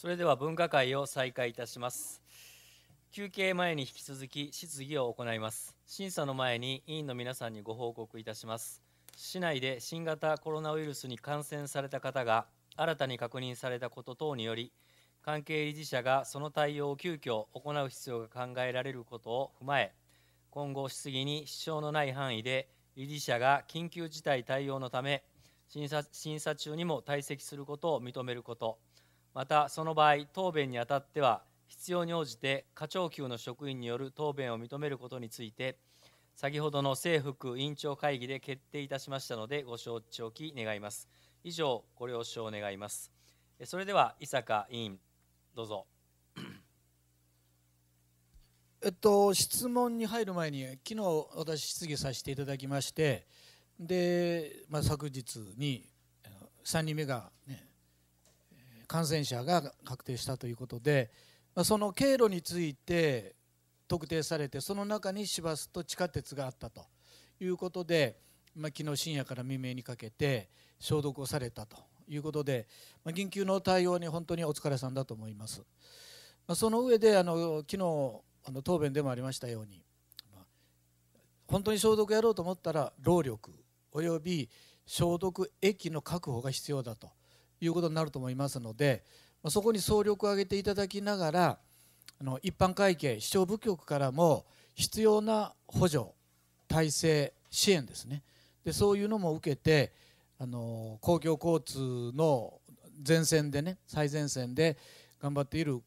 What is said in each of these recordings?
それでは分科会を再開いたします休憩前に引き続き質疑を行います審査の前に委員の皆さんにご報告いたします市内で新型コロナウイルスに感染された方が新たに確認されたこと等により関係理事者がその対応を急遽行う必要が考えられることを踏まえ今後質疑に支障のない範囲で理事者が緊急事態対応のため審査審査中にも退席することを認めることまたその場合答弁にあたっては必要に応じて課長級の職員による答弁を認めることについて先ほどの政府委員長会議で決定いたしましたのでご承知おき願います以上ご了承願いますそれでは伊坂委員どうぞえっと、質問に入る前に、昨日私、質疑させていただきまして、でまあ、昨日に3人目が、ね、感染者が確定したということでその経路について特定されてその中に市バスと地下鉄があったということで、まあ、昨日深夜から未明にかけて消毒をされたということで、まあ、緊急の対応に本当にお疲れさんだと思います。まあ、その上であの昨日あの答弁でもありましたように、まあ、本当に消毒やろうと思ったら労力および消毒液の確保が必要だということになると思いますのでそこに総力を挙げていただきながらあの一般会計市長部局からも必要な補助体制支援ですねでそういうのも受けてあの公共交通の前線でね最前線で頑張っている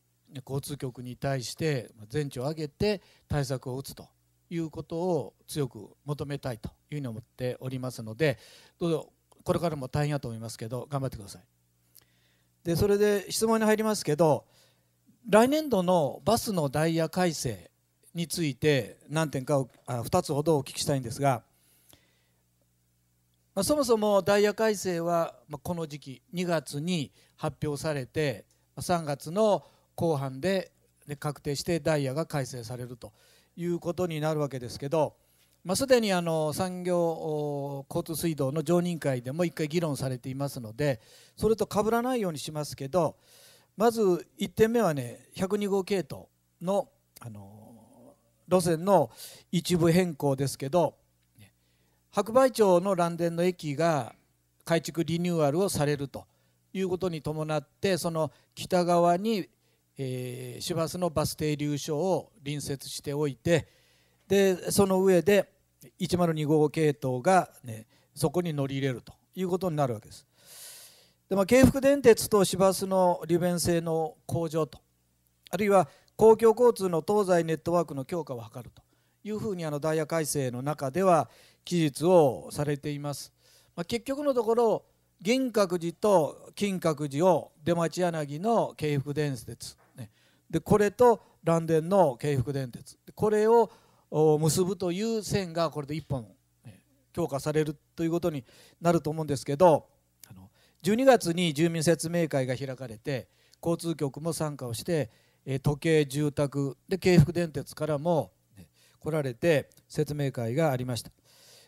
交通局に対して全庁を挙げて対策を打つということを強く求めたいというふうに思っておりますのでどうぞこれからも大変だと思いますけど頑張ってください。でそれで質問に入りますけど来年度のバスのダイヤ改正について何点かあ2つほどお聞きしたいんですが、まあ、そもそもダイヤ改正は、まあ、この時期2月に発表されて3月の後半で確定してダイヤが改正されるということになるわけですけどまあ、すでにあの産業交通水道の常任会でも1回議論されていますのでそれと被らないようにしますけどまず1点目はね102号系統のあの路線の一部変更ですけど白梅町の蘭電の駅が改築リニューアルをされるということに伴ってその北側に、えー、市バスのバス停留所を隣接しておいてでその上で102号系統が、ね、そこに乗り入れるということになるわけです。でまあ、京福電鉄と市バスの利便性の向上とあるいは公共交通の東西ネットワークの強化を図るというふうにあのダイヤ改正の中では記述をされています。まあ、結局のところ銀閣寺と金閣寺を出町柳の京福電鉄、ね、でこれと蘭電の京福電鉄これをを結ぶという線がこれで1本強化されるということになると思うんですけど12月に住民説明会が開かれて交通局も参加をして時計住宅で京福電鉄からも来られて説明会がありました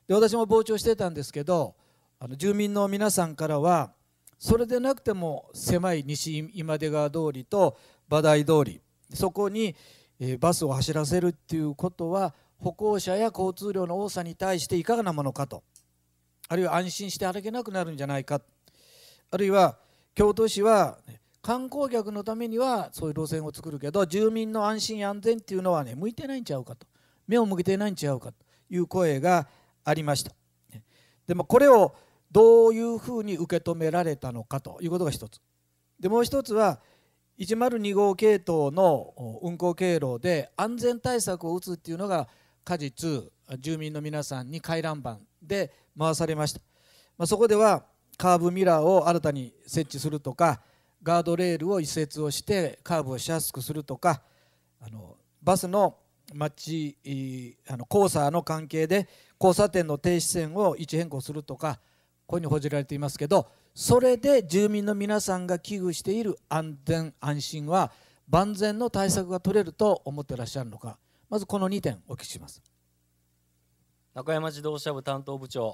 で私も傍聴してたんですけどあの住民の皆さんからはそれでなくても狭い西今出川通りと馬台通りそこにえバスを走らせるっていうことは歩行者や交通量の多さに対していかがなものかとあるいは安心して歩けなくなるんじゃないかあるいは京都市は観光客のためにはそういう路線を作るけど住民の安心安全っていうのはね向いてないんちゃうかと目を向けてないんちゃうかという声がありましたでもこれをどういうふうに受け止められたのかということが一つでもう一つは102号系統の運行経路で安全対策を打つっていうのが果実住民の皆さんに回覧板で回されました、まあ、そこではカーブミラーを新たに設置するとかガードレールを移設をしてカーブをしやすくするとかあのバスの町あの交差の関係で交差点の停止線を位置変更するとかこういうふうに報じられていますけどそれで住民の皆さんが危惧している安全安心は万全の対策が取れると思ってらっしゃるのかまずこの2点お聞きします中山自動車部担当部長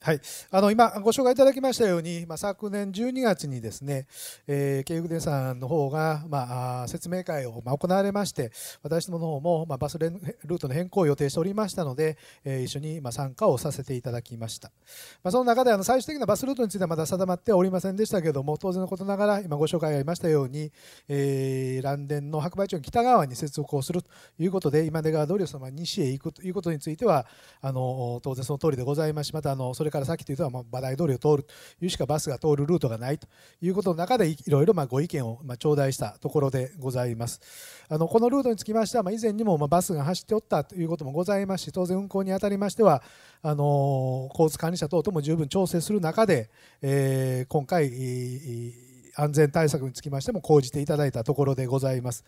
はい、あの今、ご紹介いただきましたように、まあ、昨年12月にですね、えー、経営電さんの方が、まあ、説明会を、まあ、行われまして、私どもの方も、まあ、バスルートの変更を予定しておりましたので、えー、一緒に、まあ、参加をさせていただきました。まあ、その中であの最終的なバスルートについてはまだ定まっておりませんでしたけれども、当然のことながら、今ご紹介がありましたように、えー、蘭電の白梅町の北側に接続をするということで、今出川通りをそのま西へ行くということについては、あの当然その通りでございますし、またあのそれそれからさっき言ったとはまあバライ通りを通るというしかバスが通るルートがないということの中でいろいろまあご意見をまあ頂戴したところでございますあのこのルートにつきましてはま以前にもまあバスが走っておったということもございますし当然運行にあたりましてはあの交通管理者等とも十分調整する中で、えー、今回安全対策につきましても講じていただいたところでございます。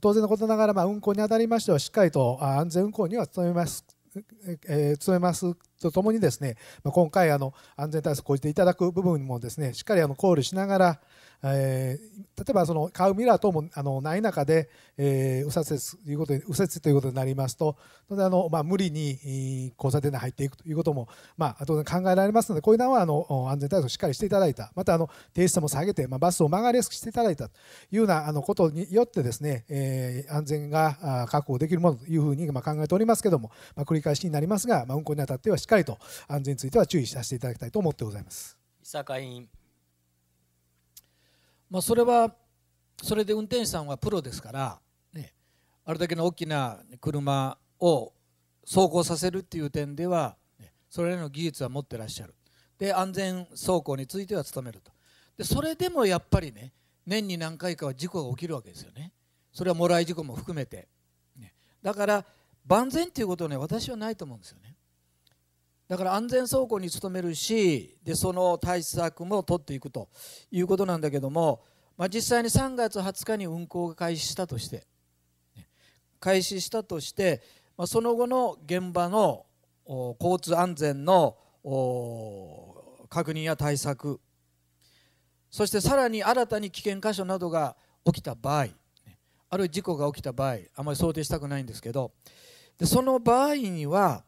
当然のことながら、ま運行にあたりましては、しっかりと安全運行には努めますえー、務めますとともにですね、まあ、今回あの安全対策を講じていただく部分もですねしっかりあの考慮しながら、えー、例えばそのカウミラー等もあのない中で、えー、右折ということで右折ということになりますとあの、まあ、無理に交差点に入っていくということも、まあ、当然考えられますのでこういうのはあの安全対策をしっかりしていただいたまたあの停止さも下げて、まあ、バスを曲がりやすくしていただいたというようなあのことによってですね、えー、安全が確保できるものというふうにあ、考えておりますけども、まあ、繰り返しになりますが、まあ、運行にあたってはしっかりと安全については注意させていただきたいと思ってございます。伊坂委員まあ、それはそれで運転手さんはプロですから、ね、あれだけの大きな車を走行させるっていう点では、ね、それらの技術は持ってらっしゃるで安全走行については努めるとでそれでもやっぱりね年に何回かは事故が起きるわけですよねそれはもらい事故も含めて、ね、だから万全っていうことはね私はないと思うんですよねだから安全走行に努めるしでその対策も取っていくということなんだけども、まあ、実際に3月20日に運行が開始したとして、開始したとして、まあ、その後の現場の交通安全の確認や対策そしてさらに新たに危険箇所などが起きた場合あるいは事故が起きた場合あまり想定したくないんですけどでその場合には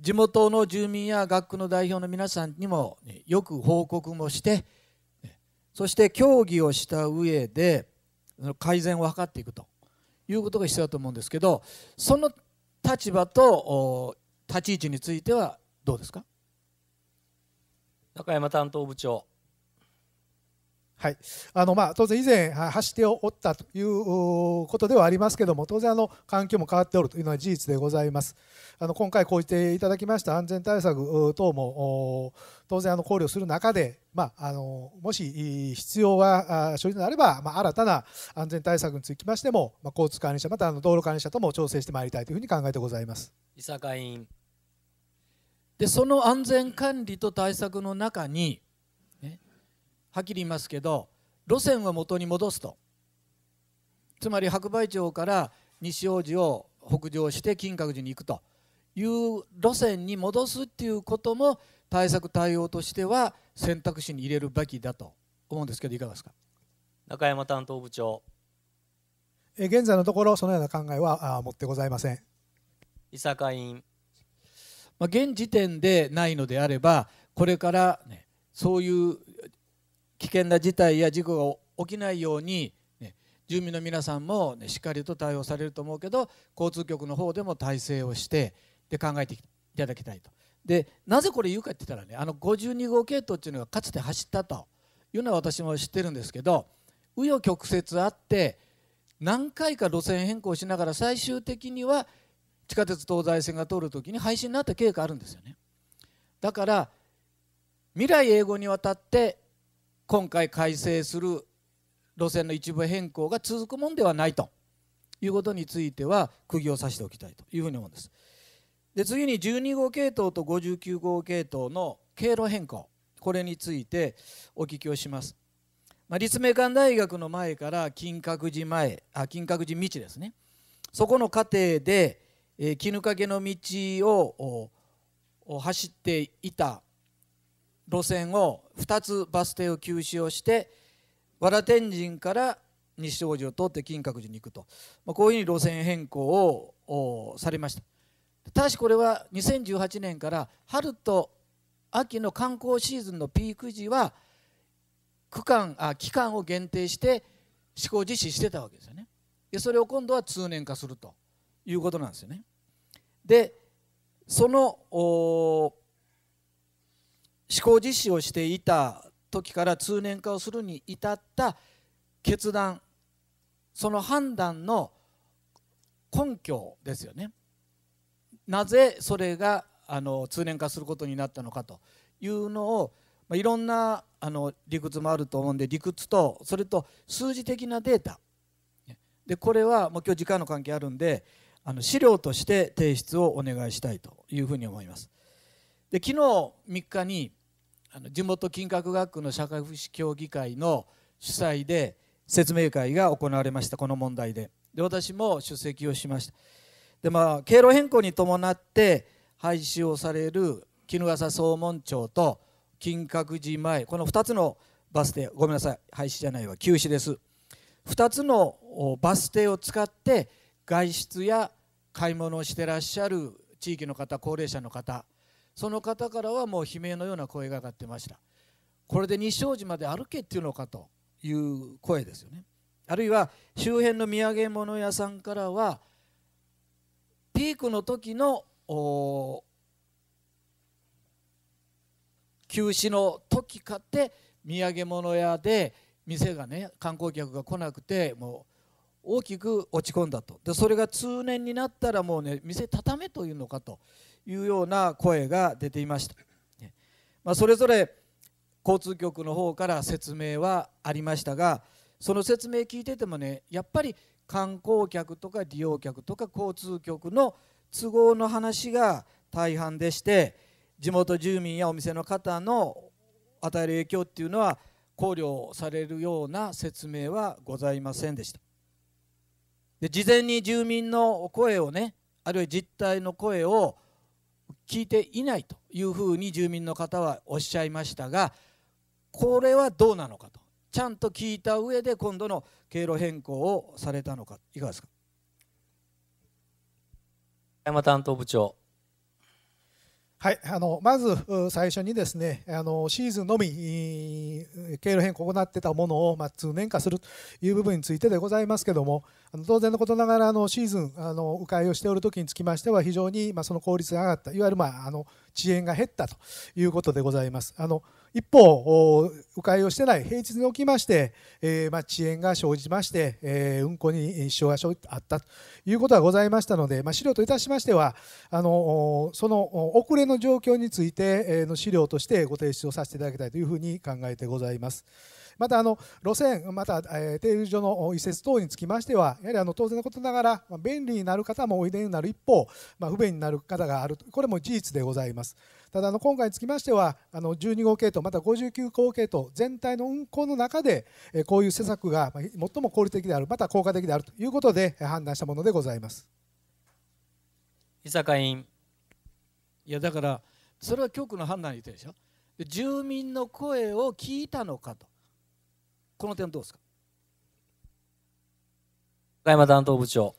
地元の住民や学区の代表の皆さんにも、よく報告もして、そして協議をした上で改善を図っていくということが必要だと思うんですけどその立場と立ち位置についてはどうですか中山担当部長はいあのまあ、当然、以前走っておったということではありますけれども当然あの、環境も変わっておるというのは事実でございますあの今回、講じていただきました安全対策等も当然あの考慮する中で、まあ、あのもし必要が生じるのであれば、まあ、新たな安全対策につきましても、まあ、交通管理者またあの道路管理者とも調整してまいりたいというふうに考えてございます伊坂委員でその安全管理と対策の中にはっきり言いますけど路線は元に戻すとつまり白梅町から西大路を北上して金閣寺に行くという路線に戻すっていうことも対策対応としては選択肢に入れるべきだと思うんですけどいかがですか中山担当部長え現在のところそのような考えは持ってございません伊坂委員、まあ、現時点でないのであればこれから、ね、そういう危険な事態や事故が起きないように、ね、住民の皆さんも、ね、しっかりと対応されると思うけど交通局の方でも体制をしてで考えていただきたいと。でなぜこれ言うかって言ったらねあの52号系統っていうのがかつて走ったというのは私も知ってるんですけど紆余曲折あって何回か路線変更しながら最終的には地下鉄東西線が通るときに廃止になった経過あるんですよねだから未来永劫にわたって今回改正する路線の一部変更が続くものではないということについては釘を刺しておきたいというふうに思うんです。で次に12号系統と59号系統の経路変更これについてお聞きをします。まあ、立命館大学の前から金閣寺前あ金閣寺道ですねそこの過程で絹掛けの道を走っていた路線を2つバス停を休止をして和田天神から西大路を通って金閣寺に行くと、まあ、こういうふうに路線変更をされましたただしこれは2018年から春と秋の観光シーズンのピーク時は区間あ期間を限定して施行実施してたわけですよねでそれを今度は通年化するということなんですよねでその思考実施をしていた時から通年化をするに至った決断その判断の根拠ですよね。なぜそれがあの通年化することになったのかというのを、まあ、いろんなあの理屈もあると思うんで理屈とそれと数字的なデータでこれはもう今日時間の関係あるんであの資料として提出をお願いしたいというふうに思います。で昨日3日にあの地元金閣学区の社会福祉協議会の主催で説明会が行われましたこの問題でで私も出席をしましたでまあ経路変更に伴って廃止をされる衣笠総門町と金閣寺前この2つのバス停ごめんなさい廃止じゃないわ休止です2つのバス停を使って外出や買い物をしてらっしゃる地域の方高齢者の方その方からはもう悲鳴のような声が上がってましたこれで日照寺まで歩けっていうのかという声ですよねあるいは周辺の土産物屋さんからはピークの時の休止の時かって土産物屋で店がね観光客が来なくてもう大きく落ち込んだとでそれが通年になったらもうね店畳めというのかというような声が出ていました、まあ、それぞれ交通局の方から説明はありましたがその説明聞いててもねやっぱり観光客とか利用客とか交通局の都合の話が大半でして地元住民やお店の方の与える影響っていうのは考慮されるような説明はございませんでしたで事前に住民の声をねあるいは実態の声を聞いていないというふうに住民の方はおっしゃいましたがこれはどうなのかとちゃんと聞いた上で今度の経路変更をされたのかいかがですか山担当部長はい、あのまず最初にですねあのシーズンのみ経路変更を行ってたものを、まあ、通年化するという部分についてでございますけどもあの当然のことながらあのシーズンあの迂回をしておる時につきましては非常に、まあ、その効率が上がったいわゆる、まあ、あの遅延が減ったということでございます。あの一方、迂回をしてない平日におきまして、えー、まあ、遅延が生じまして、えー、運行に支障があったということがございましたので、まあ、資料といたしましてはあのその遅れの状況についての資料としてご提出をさせていただきたいというふうに考えてございます。またあの路線、また、え停留所の移設等につきましては、やはりあの当然のことながら、便利になる方もおいでになる一方、まあ、不便になる方がある、これも事実でございます。ただ、今回につきましては、あの12号系統、また59号系統、全体の運行の中で、こういう施策が最も効率的である、また効果的であるということで判断したものでございます。伊坂委員いやだからそれは局の判断に言ってるでしょ住民の声を聞いたのかとこの点どうですか岡山担当部長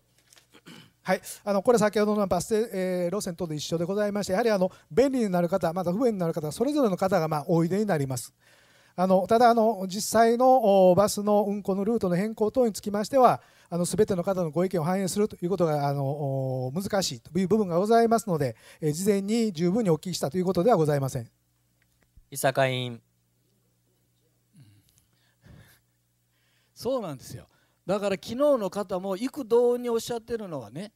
はい、あのこれ先ほどのバス停、えー、路線と一緒でございましてやはりあの便利になる方また不便になる方それぞれの方がまあおいでになります。あのただあの実際のバスの運行のルートの変更等につきましてはあのての方のご意見を反映するということがあの難しいという部分がございますので、えー、事前に十分にお聞きしたということではございません。伊坂委員そうなんですよだから昨日の方も幾度におっしゃってるのはね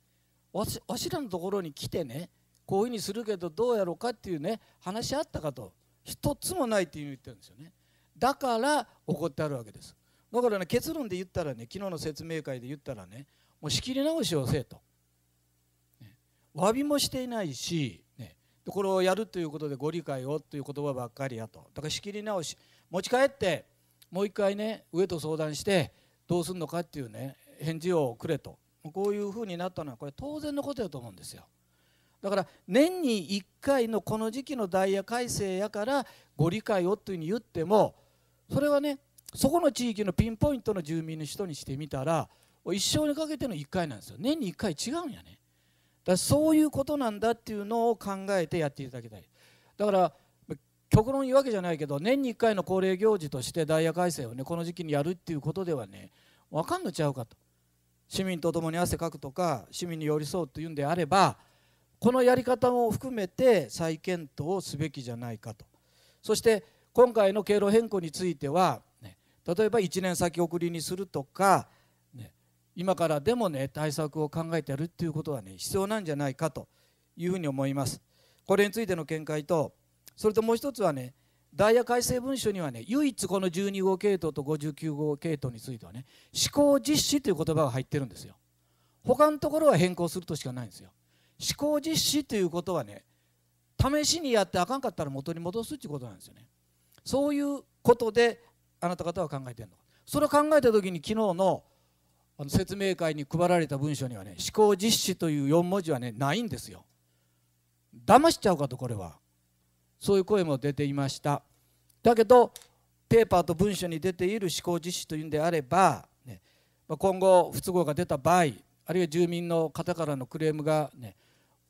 わしらのところに来てねこういうふうにするけどどうやろうかっていうね話し合ったかと一つもないっていう言ってるんですよねだから怒ってあるわけですだからね結論で言ったらね昨日の説明会で言ったらねもう仕切り直しをせえと、ね、詫びもしていないし、ね、これをやるということでご理解をという言葉ばっかりやとだから仕切り直し持ち帰ってもう一回ね上と相談してどうすんのかっていうね返事をくれとこういうふうになったのはこれ当然のことだと思うんですよ。だから年に1回のこの時期のダイヤ改正やからご理解をというふうに言ってもそれはねそこの地域のピンポイントの住民の人にしてみたら一生にかけての1回なんですよ年に1回違うんやねだからそういうことなんだっていうのを考えてやっていただきたいだから極論言うわけじゃないけど年に1回の恒例行事としてダイヤ改正をねこの時期にやるっていうことではね分かんのちゃうかと市民と共に汗かくとか市民に寄り添うというんであればこのやり方も含めて再検討をすべきじゃないかとそして今回の経路変更については、ね、例えば1年先送りにするとか、ね、今からでもね対策を考えてやるっていうことはね必要なんじゃないかというふうに思います。これについての見解とそれともう一つはねダイヤ改正文書にはね唯一この12号系統と59号系統についてはね施行実施という言葉が入ってるんですよ他のところは変更するとしかないんですよ施行実施ということはね試しにやってあかんかったら元に戻すということなんですよねそういうことであなた方は考えてるのそれを考えた時に昨日のあの説明会に配られた文書にはね施行実施という4文字はねないんですよ騙しちゃうかとこれはそういう声も出ていましただけどペーパーと文書に出ている思考実施というんであれば、ね、今後不都合が出た場合あるいは住民の方からのクレームが、ね、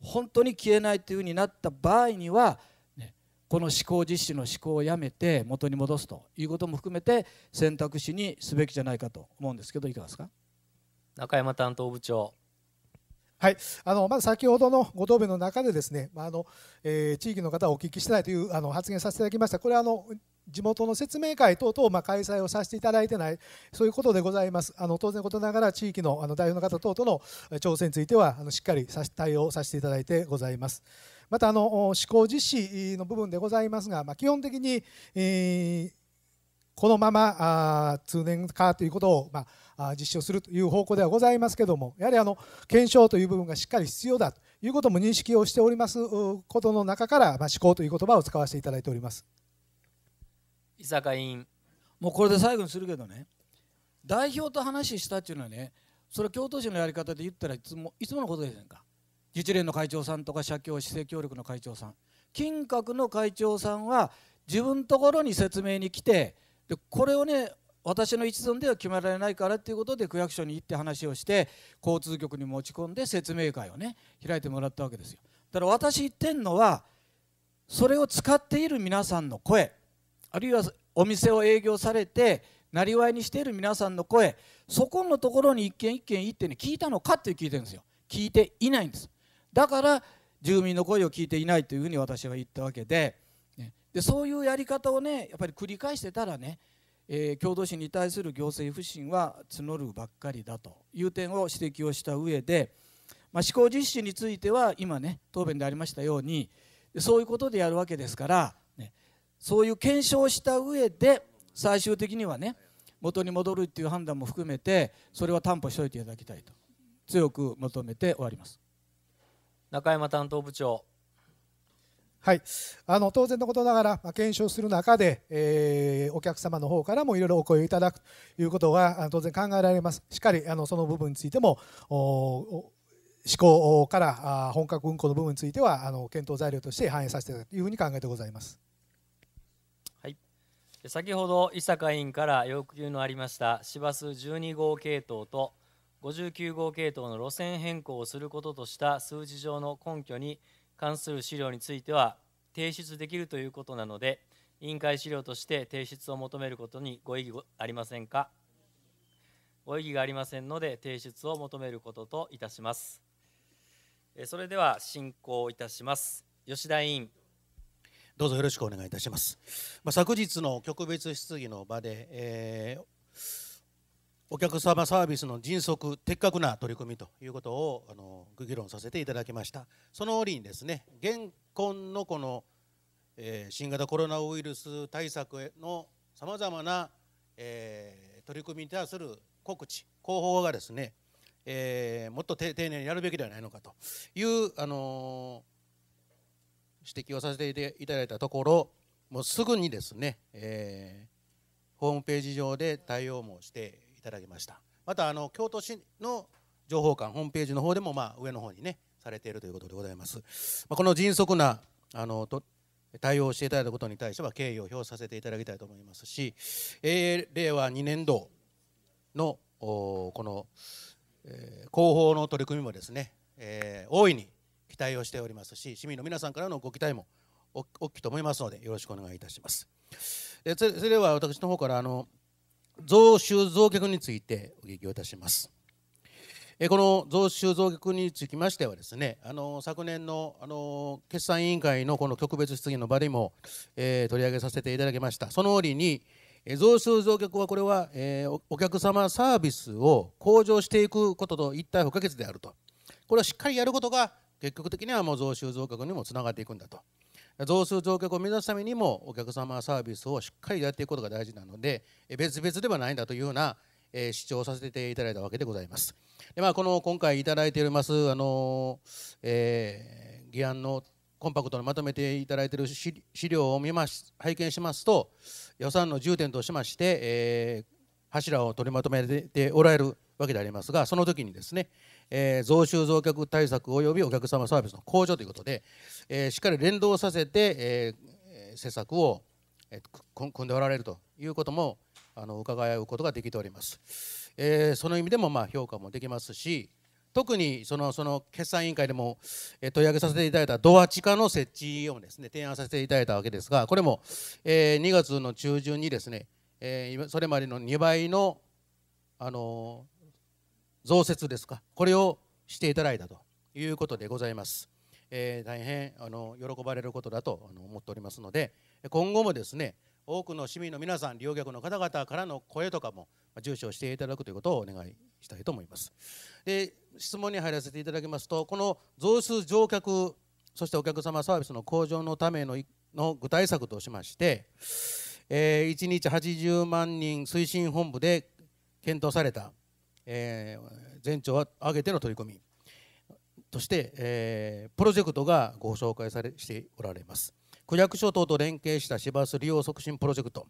本当に消えないというふうになった場合には、ね、この思考実施の思考をやめて元に戻すということも含めて選択肢にすべきじゃないかと思うんですけどいかがですか中山担当部長はい、あのまず先ほどのご答弁の中でですね、まあのえー、地域の方をお聞きしたいというあの発言させていただきました。これはあの地元の説明会等々、まあ、開催をさせていただいてない、そういうことでございます。あの当然ことながら、地域のあの代表の方等々の調整については、あのしっかり対応させていただいてございます。またあの、施行実施の部分でございますが、まあ、基本的に、えー、このままあ通年化ということを、まあ実施をするという方向ではございますけどもやはりあの検証という部分がしっかり必要だということも認識をしておりますことの中から、まあ、思考という言葉を使わせていただいております伊坂委員もうこれで最後にするけどね代表と話したっていうのはねそれ京都市のやり方で言ったらいつもいつものことですんか自治連の会長さんとか社協市政協力の会長さん金閣の会長さんは自分ところに説明に来てでこれをね私の一存では決められないからということで区役所に行って話をして交通局に持ち込んで説明会をね開いてもらったわけですよだから私言ってるのはそれを使っている皆さんの声あるいはお店を営業されてなりわいにしている皆さんの声そこのところに一件一件行ってね聞いたのかって聞いてるんですよ聞いていないんですだから住民の声を聞いていないというふうに私は言ったわけででそういうやり方をねやっぱり繰り返してたらねえー、共同心に対する行政不信は募るばっかりだという点を指摘をした上で、まあ、施行実施については今ね答弁でありましたようにそういうことでやるわけですから、ね、そういう検証した上で最終的にはね元に戻るっていう判断も含めてそれは担保しておいていただきたいと強く求めて終わります中山担当部長はい、あの当然のことながら、まあ、検証する中で、えー、お客様の方からもいろいろお声をいただくということが当然考えられます。しっかりあのその部分についても思考から本格運行の部分についてはあの検討材料として反映させていただくというふうに考えてございます。はい、先ほど伊坂委員から要求のありました市バス12号系統と59号系統の路線変更をすることとした数字上の根拠に関する資料については提出できるということなので、委員会資料として提出を求めることにご異議ありませんかご異議がありませんので提出を求めることといたしますそれでは進行いたします吉田委員どうぞよろしくお願いいたします、ま昨日の局別質疑の場で、えー、お客様サービスの迅速、的確な取り組みということをあの議論させていただきました。その折にですね、現今のこの、えー、新型コロナウイルス対策へのさまざまな、えー、取り組みに対する告知、広報がですね、えー、もっと丁寧にやるべきではないのかという、あの指摘をさせていただいたところ、もうすぐにですね、えホームページ上で対応もしていただきましたまたあの京都市の情報館ホームページの方でも、まあ、上の方にねされているということでございます、まあ、この迅速なあのと対応していただいたことに対しては敬意を表させていただきたいと思いますし、えー、令和2年度のこの、えー、広報の取り組みもですね、えー、大いに期待をしておりますし市民の皆さんからのご期待も大きいと思いますのでよろしくお願いいたします。それでは私の方からあの増収増逆についてお聞きをいたします。えこの増収増額につきましてはですねあの昨年のあの決算委員会のこの特別質疑の場でも、えー、取り上げさせていただきましたその折に増収増額はこれは、えー、お客様サービスを向上していくことと一体不可欠であるとこれをしっかりやることが結局的にはもう増収増額にもつながっていくんだと増数増客を目指すためにもお客様サービスをしっかりやっていくことが大事なので別々ではないんだというような主張をさせていただいたわけでございます。でまあ、この今回いただいておりますあの、えー、議案のコンパクトにまとめていただいている資料を見ます拝見しますと予算の重点としまして、えー、柱を取りまとめておられるわけでありますがその時にですね、えー、増収増客対策及びお客様サービスの向上ということで、えー、しっかり連動させて、えー、施策を、えー、組んでおられるということもあの伺うことができております。えー、その意味でもまあ評価もできますし特にそのその決算委員会でも、えー、取り上げさせていただいたドア地下の設置をですね提案させていただいたわけですがこれも、えー、2月の中旬にですね、えー、それまでの2倍のあの増設ですかこれをしていただいたということでございます、えー、大変あの喜ばれることだと思っておりますので今後もですね多くの市民の皆さん利用客の方々からの声とかも重視をしていただくということをお願いしたいと思いますで質問に入らせていただきますとこの増数乗客そしてお客様サービスの向上のためのの具体策としまして、えー、1日80万人推進本部で検討されたえー、全庁を挙げての取り組みとして、えー、プロジェクトがご紹介されしておられます区役所等と連携した市バス利用促進プロジェクト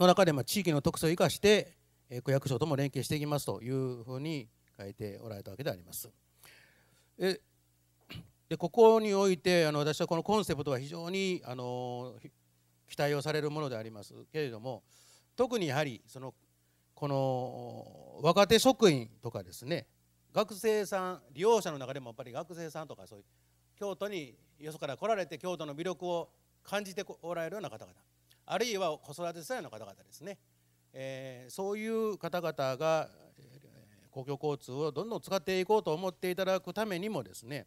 の中で、まあ、地域の特性を生かして、えー、区役所とも連携していきますというふうに書いておられたわけであります。えでここにおいてあの私はこのコンセプトは非常にあの期待をされるものでありますけれども特にやはりそのこの若手職員とかですね学生さん利用者の中でもやっぱり学生さんとかそういう京都によそから来られて京都の魅力を感じておられるような方々あるいは子育て世代の方々ですね、えー、そういう方々が公共交通をどんどん使っていこうと思っていただくためにもですね、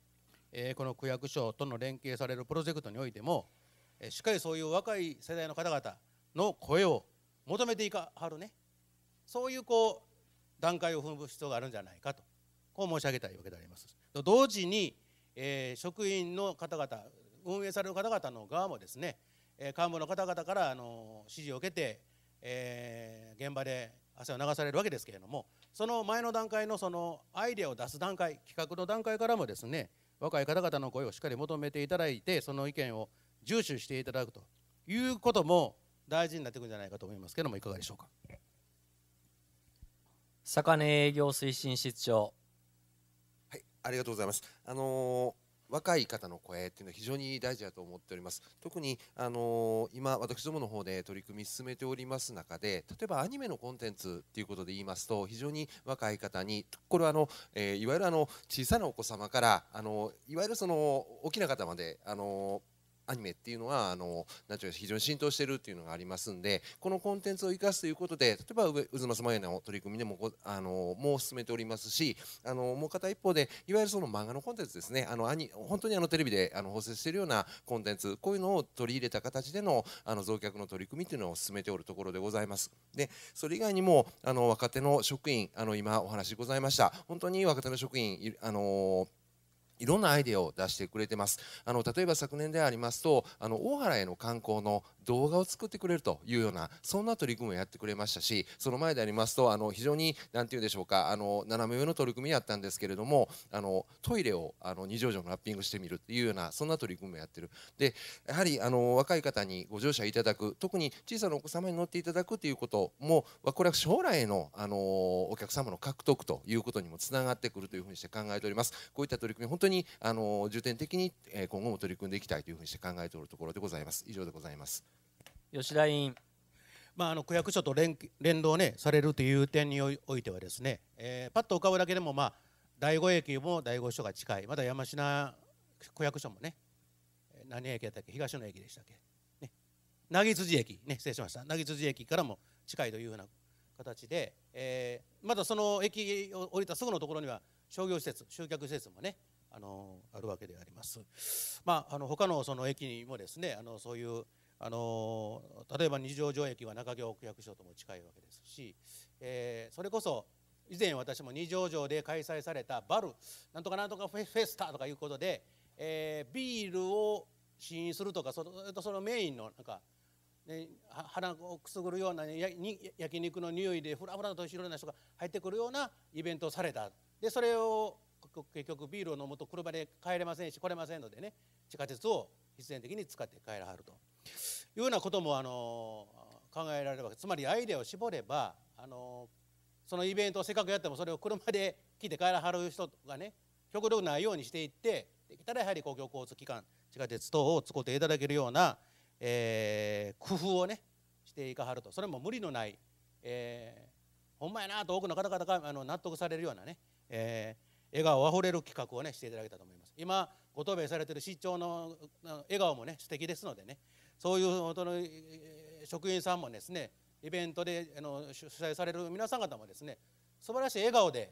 えー、この区役所との連携されるプロジェクトにおいても、えー、しっかりそういう若い世代の方々の声を求めていかはるねそういうこう段階を踏む必要があるんじゃないかとこう申し上げたいわけであります同時に、えー、職員の方々運営される方々の側もですね、えー、幹部の方々からあの指示を受けて、えー、現場で汗を流されるわけですけれどもその前の段階のそのアイデアを出す段階企画の段階からもですね若い方々の声をしっかり求めていただいてその意見を重視していただくということも大事になってくるんじゃないかと思いますけどもいかがでしょうか。魚営業推進室長はいありがとうございますあのー、若い方の声っていうのは非常に大事だと思っております特に、あのー、今私どもの方で取り組み進めております中で例えばアニメのコンテンツっていうことで言いますと非常に若い方にこれはあの、えー、いわゆるあの小さなお子様からあのいわゆるその大きな方まであのーアニメっていうのはあのなんていう非常に浸透しているっていうのがありますんでこのコンテンツを生かすということで例えば渦政マヤの取り組みでもあのもう進めておりますしあのもう片一方でいわゆるその漫画のコンテンツですねあのアニ本当にあのテレビであの放送しているようなコンテンツこういうのを取り入れた形でのあの増客の取り組みっていうのを進めておるところでございます。でそれ以外にもあの若手の職員あの今お話ございました本当に若手の職員あのいろんなアイデアを出してくれてますあの例えば昨年でありますとあの大原への観光の動画を作ってくれるというようなそんな取り組みをやってくれましたしその前でありますとあの非常に何て言うんでしょうかあの斜め上の取り組みやったんですけれどもあのトイレをあの二条城のラッピングしてみるというようなそんな取り組みをやってるでやはりあの若い方にご乗車いただく特に小さなお子様に乗っていただくということもこれは将来のあのお客様の獲得ということにもつながってくるというふうにして考えておりますこういった取り組み本当にあの重点的に今後も取り組んでいきたいというふうにして考えておるところでございます以上でございます。吉田委員。まあ、あの区役所と連連動、ね、されるという点においてはですね、えー、パッと浮かぶだけでも、まあ、第5駅も第5所が近いまだ山科区役所もね何駅だったっけ東の駅でしたっけ、ね、凪辻駅、ね、失礼しました凪辻駅からも近いというような形で、えー、まだその駅を降りたすぐのところには商業施設集客施設もねあのあるわけであります。まあ、あの他のその駅にもですねあのそういうあの例えば二条城駅は中京区役所とも近いわけですし、えー、それこそ以前私も二条城で開催されたバルなんとかなんとかフェスタとかいうことで、えー、ビールを試飲するとかそのそのメインのなんか、ね、鼻をくすぐるような、ね、やに焼肉の匂いでふらふらと後ろな人が入ってくるようなイベントをされたでそれを結局ビールを飲むと車で帰れませんし来れませんのでね地下鉄を必然的に使って帰らはると。いうようなこともあの考えられるわけつまりアイデアを絞ればあのそのイベントをせっかくやってもそれを車で来て帰らはる人がね極力ないようにしていってできたらやはり公共交通機関地下鉄等を使っていただけるような、えー、工夫をねしていかはるとそれも無理のない、えー、ほんまやなと多くの方々があの納得されるようなね、えー、笑顔あふれる企画をねしていただけたと思います。今ご答弁されてる市長の笑顔もね素敵ですのでねそういう本当の職員さんもですねイベントであの主催される皆さん方もですね素晴らしい笑顔で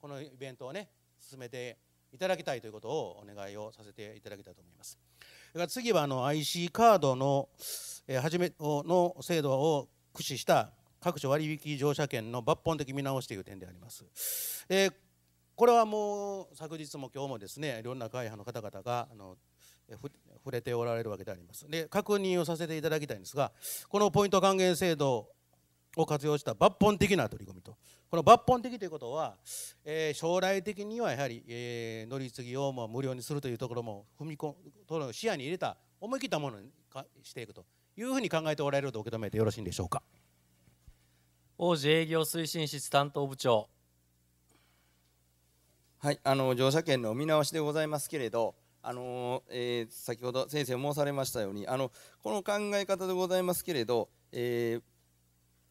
このイベントをね進めていただきたいということをお願いをさせていただきたいと思います。だから次はあの IC カードの,、え始めの制度を駆使した各種割引乗車券の抜本的見直しという点であります。でこれはもう昨日も今日もですねいろんな会派の方々があの触れておられるわけでありますで確認をさせていただきたいんですがこのポイント還元制度を活用した抜本的な取り組みとこの抜本的ということは、えー、将来的にはやはり、えー、乗り継ぎをもう無料にするというところも踏み込む視野に入れた思い切ったものにしていくというふうに考えておられると受け止めてよろしいんでしょうか王子営業推進室担当部長はいあの乗車券の見直しでございますけれどあのえー、先ほど先生申されましたようにあのこの考え方でございますけれど、えー、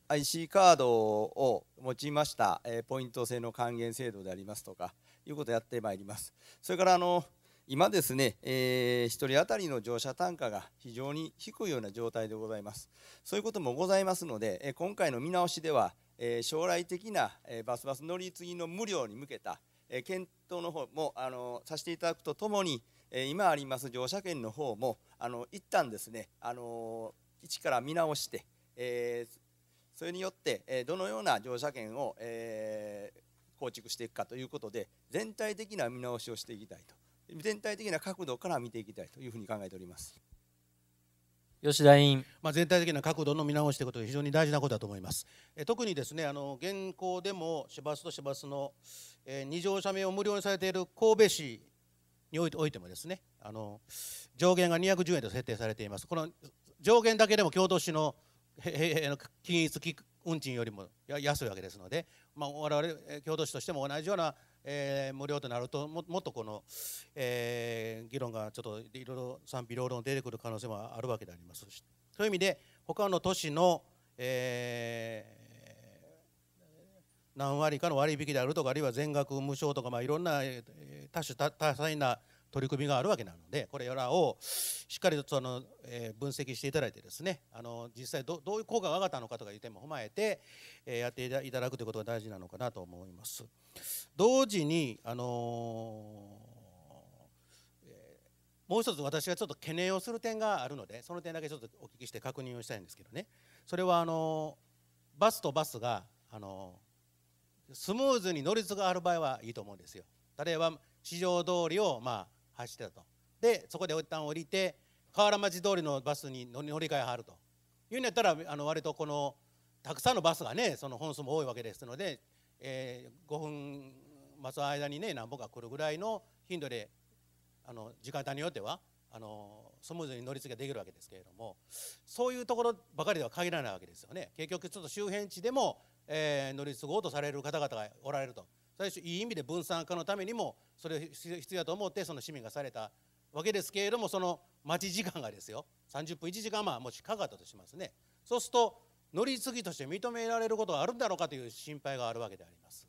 IC カードを用いました、えー、ポイント制の還元制度でありますとかいうことをやってまいります。それからあの今ですね、えー、1人当たりの乗車単価が非常に低いような状態でございます。そういうこともございますので、え今回の見直しでは、え将来的な、えバスバス乗り継ぎの無料に向けた、え検討の方もあのさせていただくとともに、え今あります乗車券の方もあの一旦ですね、あの一から見直して、えそれによって、えどのような乗車券を、え構築していくかということで全体的な見直しをしていきたいと全体的な角度から見ていきたいというふうに考えております。吉田委員、まあ、全体的な角度の見直しということで非常に大事なことだと思います。え特にですねあの現行でも市バスと市バスの、えー、二乗車名を無料にされている神戸市においてもですねあの上限が210円と設定されていますこの上限だけでも京都市の均一運賃よりも安いわけですので、まあ、我々京都市としても同じような、えー、無料となるともっとこの、えー、議論がちょっといろいろ賛否両論出てくる可能性もあるわけでありますそういう意味で他の都市の、えー何割かの割引であるとかあるいは全額無償とか、まあ、いろんな多種多彩な取り組みがあるわけなのでこれらをしっかりとその、え分析していただいてですねあの実際どどういう効果が上がったのかとかいう点も踏まえて、えやっていただくということが大事なのかなと思います。同時に、あのえもう一つ私がちょっと懸念をする点があるのでその点だけちょっとお聞きして確認をしたいんですけどねそれはあのバスとバスが、あのスムーズに乗り継がある場合はいいと思うんですよ例えば市場通りをまあ走ってたとでそこで一旦降りて河原町通りのバスに乗り換えはるというんやったらあの割とこのたくさんのバスがねその本数も多いわけですので、えー、5分待つ間にね何本か来るぐらいの頻度であの時間帯によってはあのスムーズに乗り継ぎができるわけですけれどもそういうところばかりでは限らないわけですよね結局ちょっと周辺地でもえー、乗り継ごうとされる方々がおられると最初いい意味で分散化のためにもそれ必要だと思ってその市民がされたわけですけれどもその待ち時間がですよ30分1時間まあもしかかったとしますねそうすると乗り継ぎとして認められることがあるんだろうかという心配があるわけであります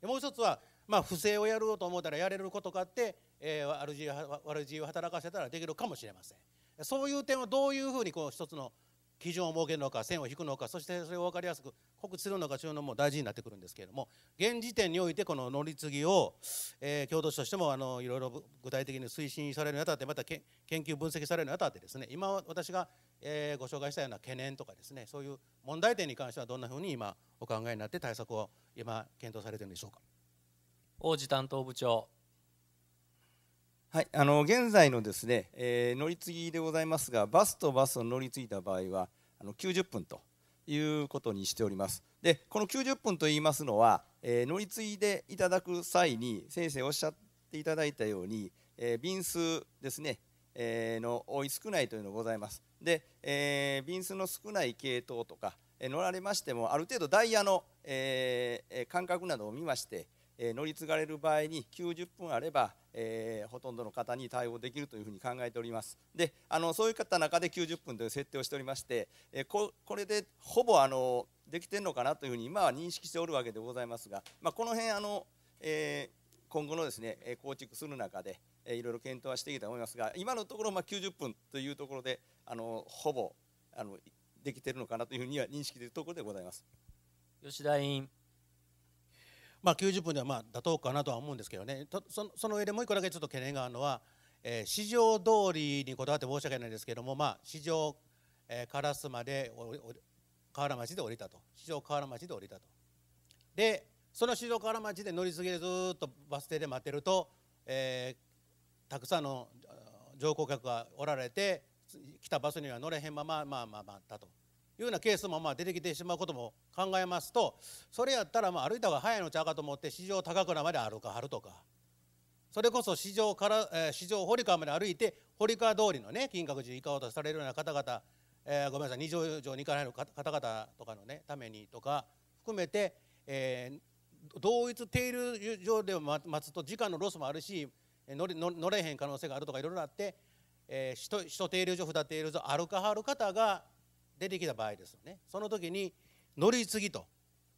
でもう一つは、まあ、不正をやろうと思ったらやれることかって、えー、悪事を働かせたらできるかもしれませんそういう点をどういうふうにこう一つの基準を設けるのか線を引くのかそしてそれを分かりやすく告知するのかというのも大事になってくるんですけれども現時点においてこの乗り継ぎを、えー、京都市としてもあのいろいろ具体的に推進されるにあたってまた研究分析されるにあたってですね今私が、えー、ご紹介したような懸念とかですねそういう問題点に関してはどんなふうに今お考えになって対策を今検討されているんでしょうか。王子担当部長はい、あの現在のですね、えー、乗り継ぎでございますが、バスとバスを乗り継いだ場合は、あの90分ということにしております。で、この90分と言いますのは、えー、乗り継いでいただく際に、先生おっしゃっていただいたように、えー、便数ですね、えー、の多い少ないというのがございます。で、えー、便数の少ない系統とか、え乗られましても、ある程度ダイヤの、えー、間隔などを見まして、え乗り継がれる場合に90分あれば、えー、ほとんどの方に対応できるというふうに考えておりますであのそういう方の中で90分という設定をしておりまして、えこれでほぼあのできてるのかなというふうに今は認識しておるわけでございますが、まあ、この辺あの、えー、今後のですね構築する中でいろいろ検討はしていきたいと思いますが今のところまあ90分というところであのほぼあのできてるのかなというふうには認識でいるところでございます。吉田委員まあ、90分ではまあ妥当かなとは思うんですけどねそその上でもう1個だけちょっと懸念があるのは、えー、市場通りにこだわって申し訳ないんですけども、まあ、市場、えー、烏まで河原町で降りたと市場河原町で降りたとでその市場河原町で乗り継ぎでずっとバス停で待ってると、えー、たくさんの乗降客がおられて来たバスには乗れへんまままあまあまあったというようなケースもまあ出てきてしまうことも考えますとそれやったらまあ歩いた方が早いのちゃうかと思って市場高倉まで歩かはるとかそれこそ市場から、え市場堀川まで歩いて堀川通りのね金閣寺行かおうとされるような方々、えー、ごめんなさい二条城に行かれる方々とかのねためにとか含めて、えー、同一テール上で待つと時間のロスもあるし乗れ乗れへん可能性があるとかいろいろあって、えー、首都停留所二停留所歩かはる方が出てきた場合ですよねその時に乗り継ぎと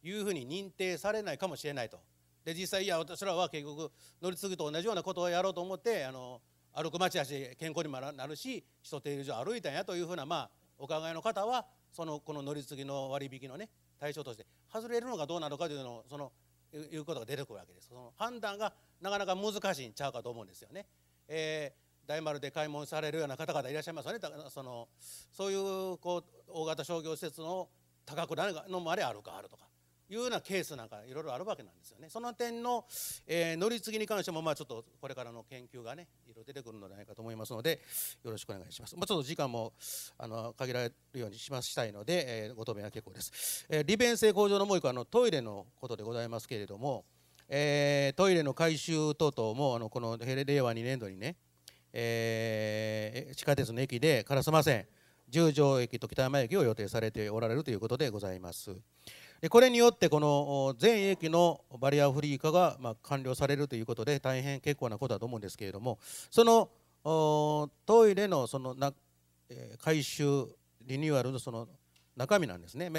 いうふうに認定されないかもしれないとで実際いや私らは結局乗り継ぎと同じようなことをやろうと思ってあの歩く町やし健康にもなるし人定入所歩いたんやというふうな、まあ、お考えの方はそのこの乗り継ぎの割引のね対象として外れるのかどうなのかというのをそのいうことが出てくるわけですその判断がなかなか難しいんちゃうかと思うんですよね。えー大丸で買い物されるような方々いらっしゃいますよねそのそういうこう大型商業施設の多額なのもあれあるかあるとかいうようなケースなんかいろいろあるわけなんですよね。その点の、えー、乗り継ぎに関してもまあちょっとこれからの研究がねいろいろ出てくるのではないかと思いますのでよろしくお願いします。まあ、ちょっと時間もあの限られるようにしましたいので、えー、ご答弁は結構です。えー、利便性向上のもう一個あのトイレのことでございますけれども、えー、トイレの改修等々もあのこの令和2年度にねえー、地下鉄の駅で烏丸線十条駅と北山駅を予定されておられるということでございます。でこれによってこの全駅のバリアフリー化がま完了されるということで大変結構なことだと思うんですけれどもそのトイレのそのな改修リニューアルのその中身なんですね。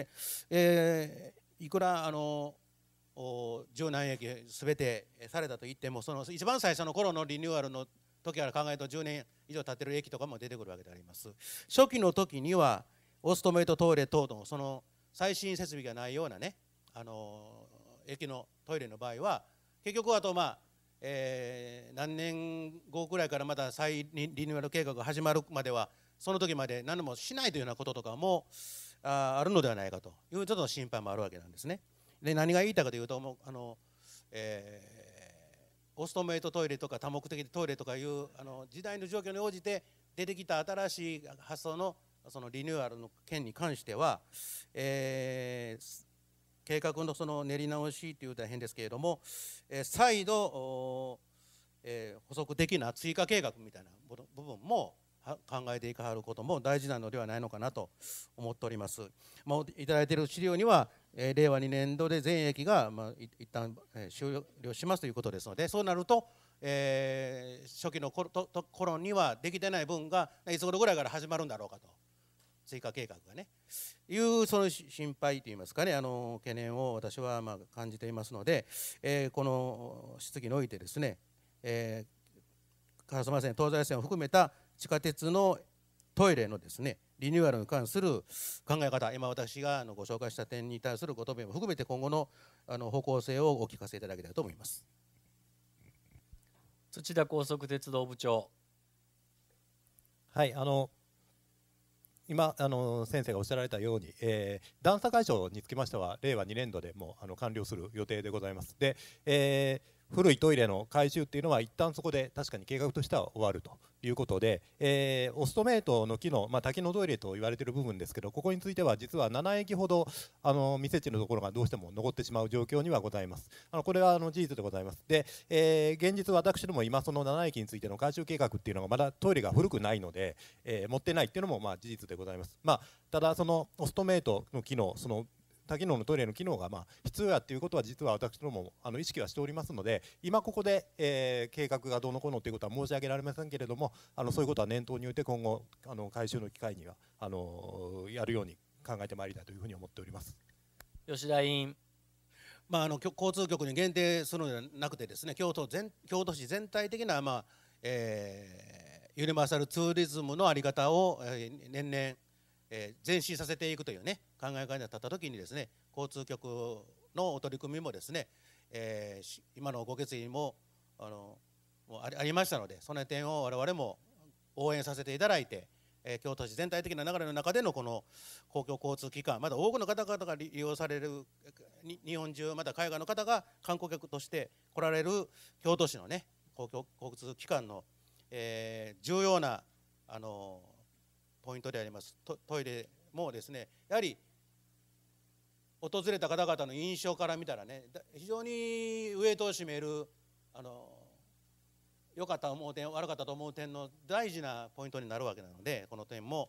えー、いくらあの十何駅全てされたと言ってもその一番最初の頃のリニューアルの時から考えると10年以上経ってる駅とかも出てくるわけであります初期の時にはオストメイトトイレ等のその最新設備がないようなねあの駅のトイレの場合は結局あとまあえー、何年後くらいからまた再リニューアル計画が始まるまではその時まで何もしないというようなこととかもああるのではないかというちょっと心配もあるわけなんですね。で何が言いたいかというともうあの、えオストメイトトイレとか多目的トイレとかいうあの時代の状況に応じて出てきた新しい発想のそのリニューアルの件に関しては、えー、計画のその練り直しというとは変ですけれども、えー、再度、えー、補足的な追加計画みたいな部分も考えていかはることも大事なのではないのかなと思っております。まあ、いただいている資料には、えー、令和2年度で全駅が、まあ、一旦、え終了しますということですのでそうなると、えー、初期の頃にはできてない分がいつ頃ぐらいから始まるんだろうかと追加計画がねいうその心配といいますかねあの懸念を私はま感じていますので、えー、この質疑においてですね、えー烏丸線東西線を含めた地下鉄のトイレのですねリニューアルに関する考え方今私があのご紹介した点に対するご答弁も含めて今後のあの方向性をお聞かせいただきたいと思います土田高速鉄道部長はいあの今あの先生がおっしゃられたように、えー、段差解消につきましては令和2年度でもうあの完了する予定でございますで、えー古いトイレの改修っていうのは一旦そこで確かに計画としては終わるということで、えー、オストメイトの機能、まあ、滝のトイレと言われている部分ですけどここについては実は7駅ほどあの未設置のところがどうしても残ってしまう状況にはございますあのこれはあの事実でございますで、えー、現実私ども今その7駅についての改修計画っていうのがまだトイレが古くないので、えー、持ってないっていうのもまあ事実でございます、まあ、ただそのオストメイトの機能その多機能のトイレの機能がまあ必要やっていうことは実は私どもあの意識はしておりますので今ここで、えー、計画がどうのこうのということは申し上げられませんけれどもあのそういうことは念頭において今後あの改修の機会にはあのやるように考えてまいりたいというふうに思っております。吉田委員まあ、あの交通局に限定するのではなくてですね京都全京都市全体的な、まあえー、ユニバーサルツーリズムの在り方を、えー、年々えー、前進させていくというね考え方にった時にですね交通局の取り組みもですね、えー、今のご決意もあのもうありましたのでその点を我々も応援させていただいて、えー、京都市全体的な流れの中でのこの公共交通機関まだ多くの方々が利用される日本中また海外の方が観光客として来られる京都市のね公共交通機関の、えー、重要なあのポイントでありますトイレもですねやはり訪れた方々の印象から見たらね非常にウエイトを占めるあの良かった思う点悪かったと思う点の大事なポイントになるわけなのでこの点も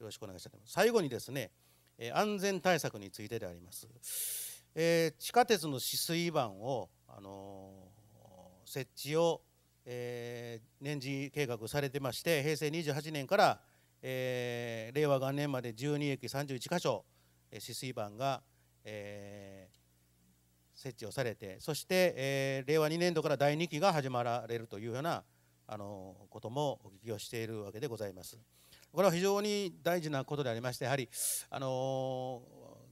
よろしくお願いします最後にですねえ安全対策についてであります、えー、地下鉄の止水板を、あのー、設置を、えー、年次計画されてまして平成28年からえー、令和元年まで12駅31箇所止水板が、えー、設置をされてそして、えー、令和2年度から第2期が始まられるというようなあのこともお聞きをしているわけでございます。これは非常に大事なことでありましてやはりあの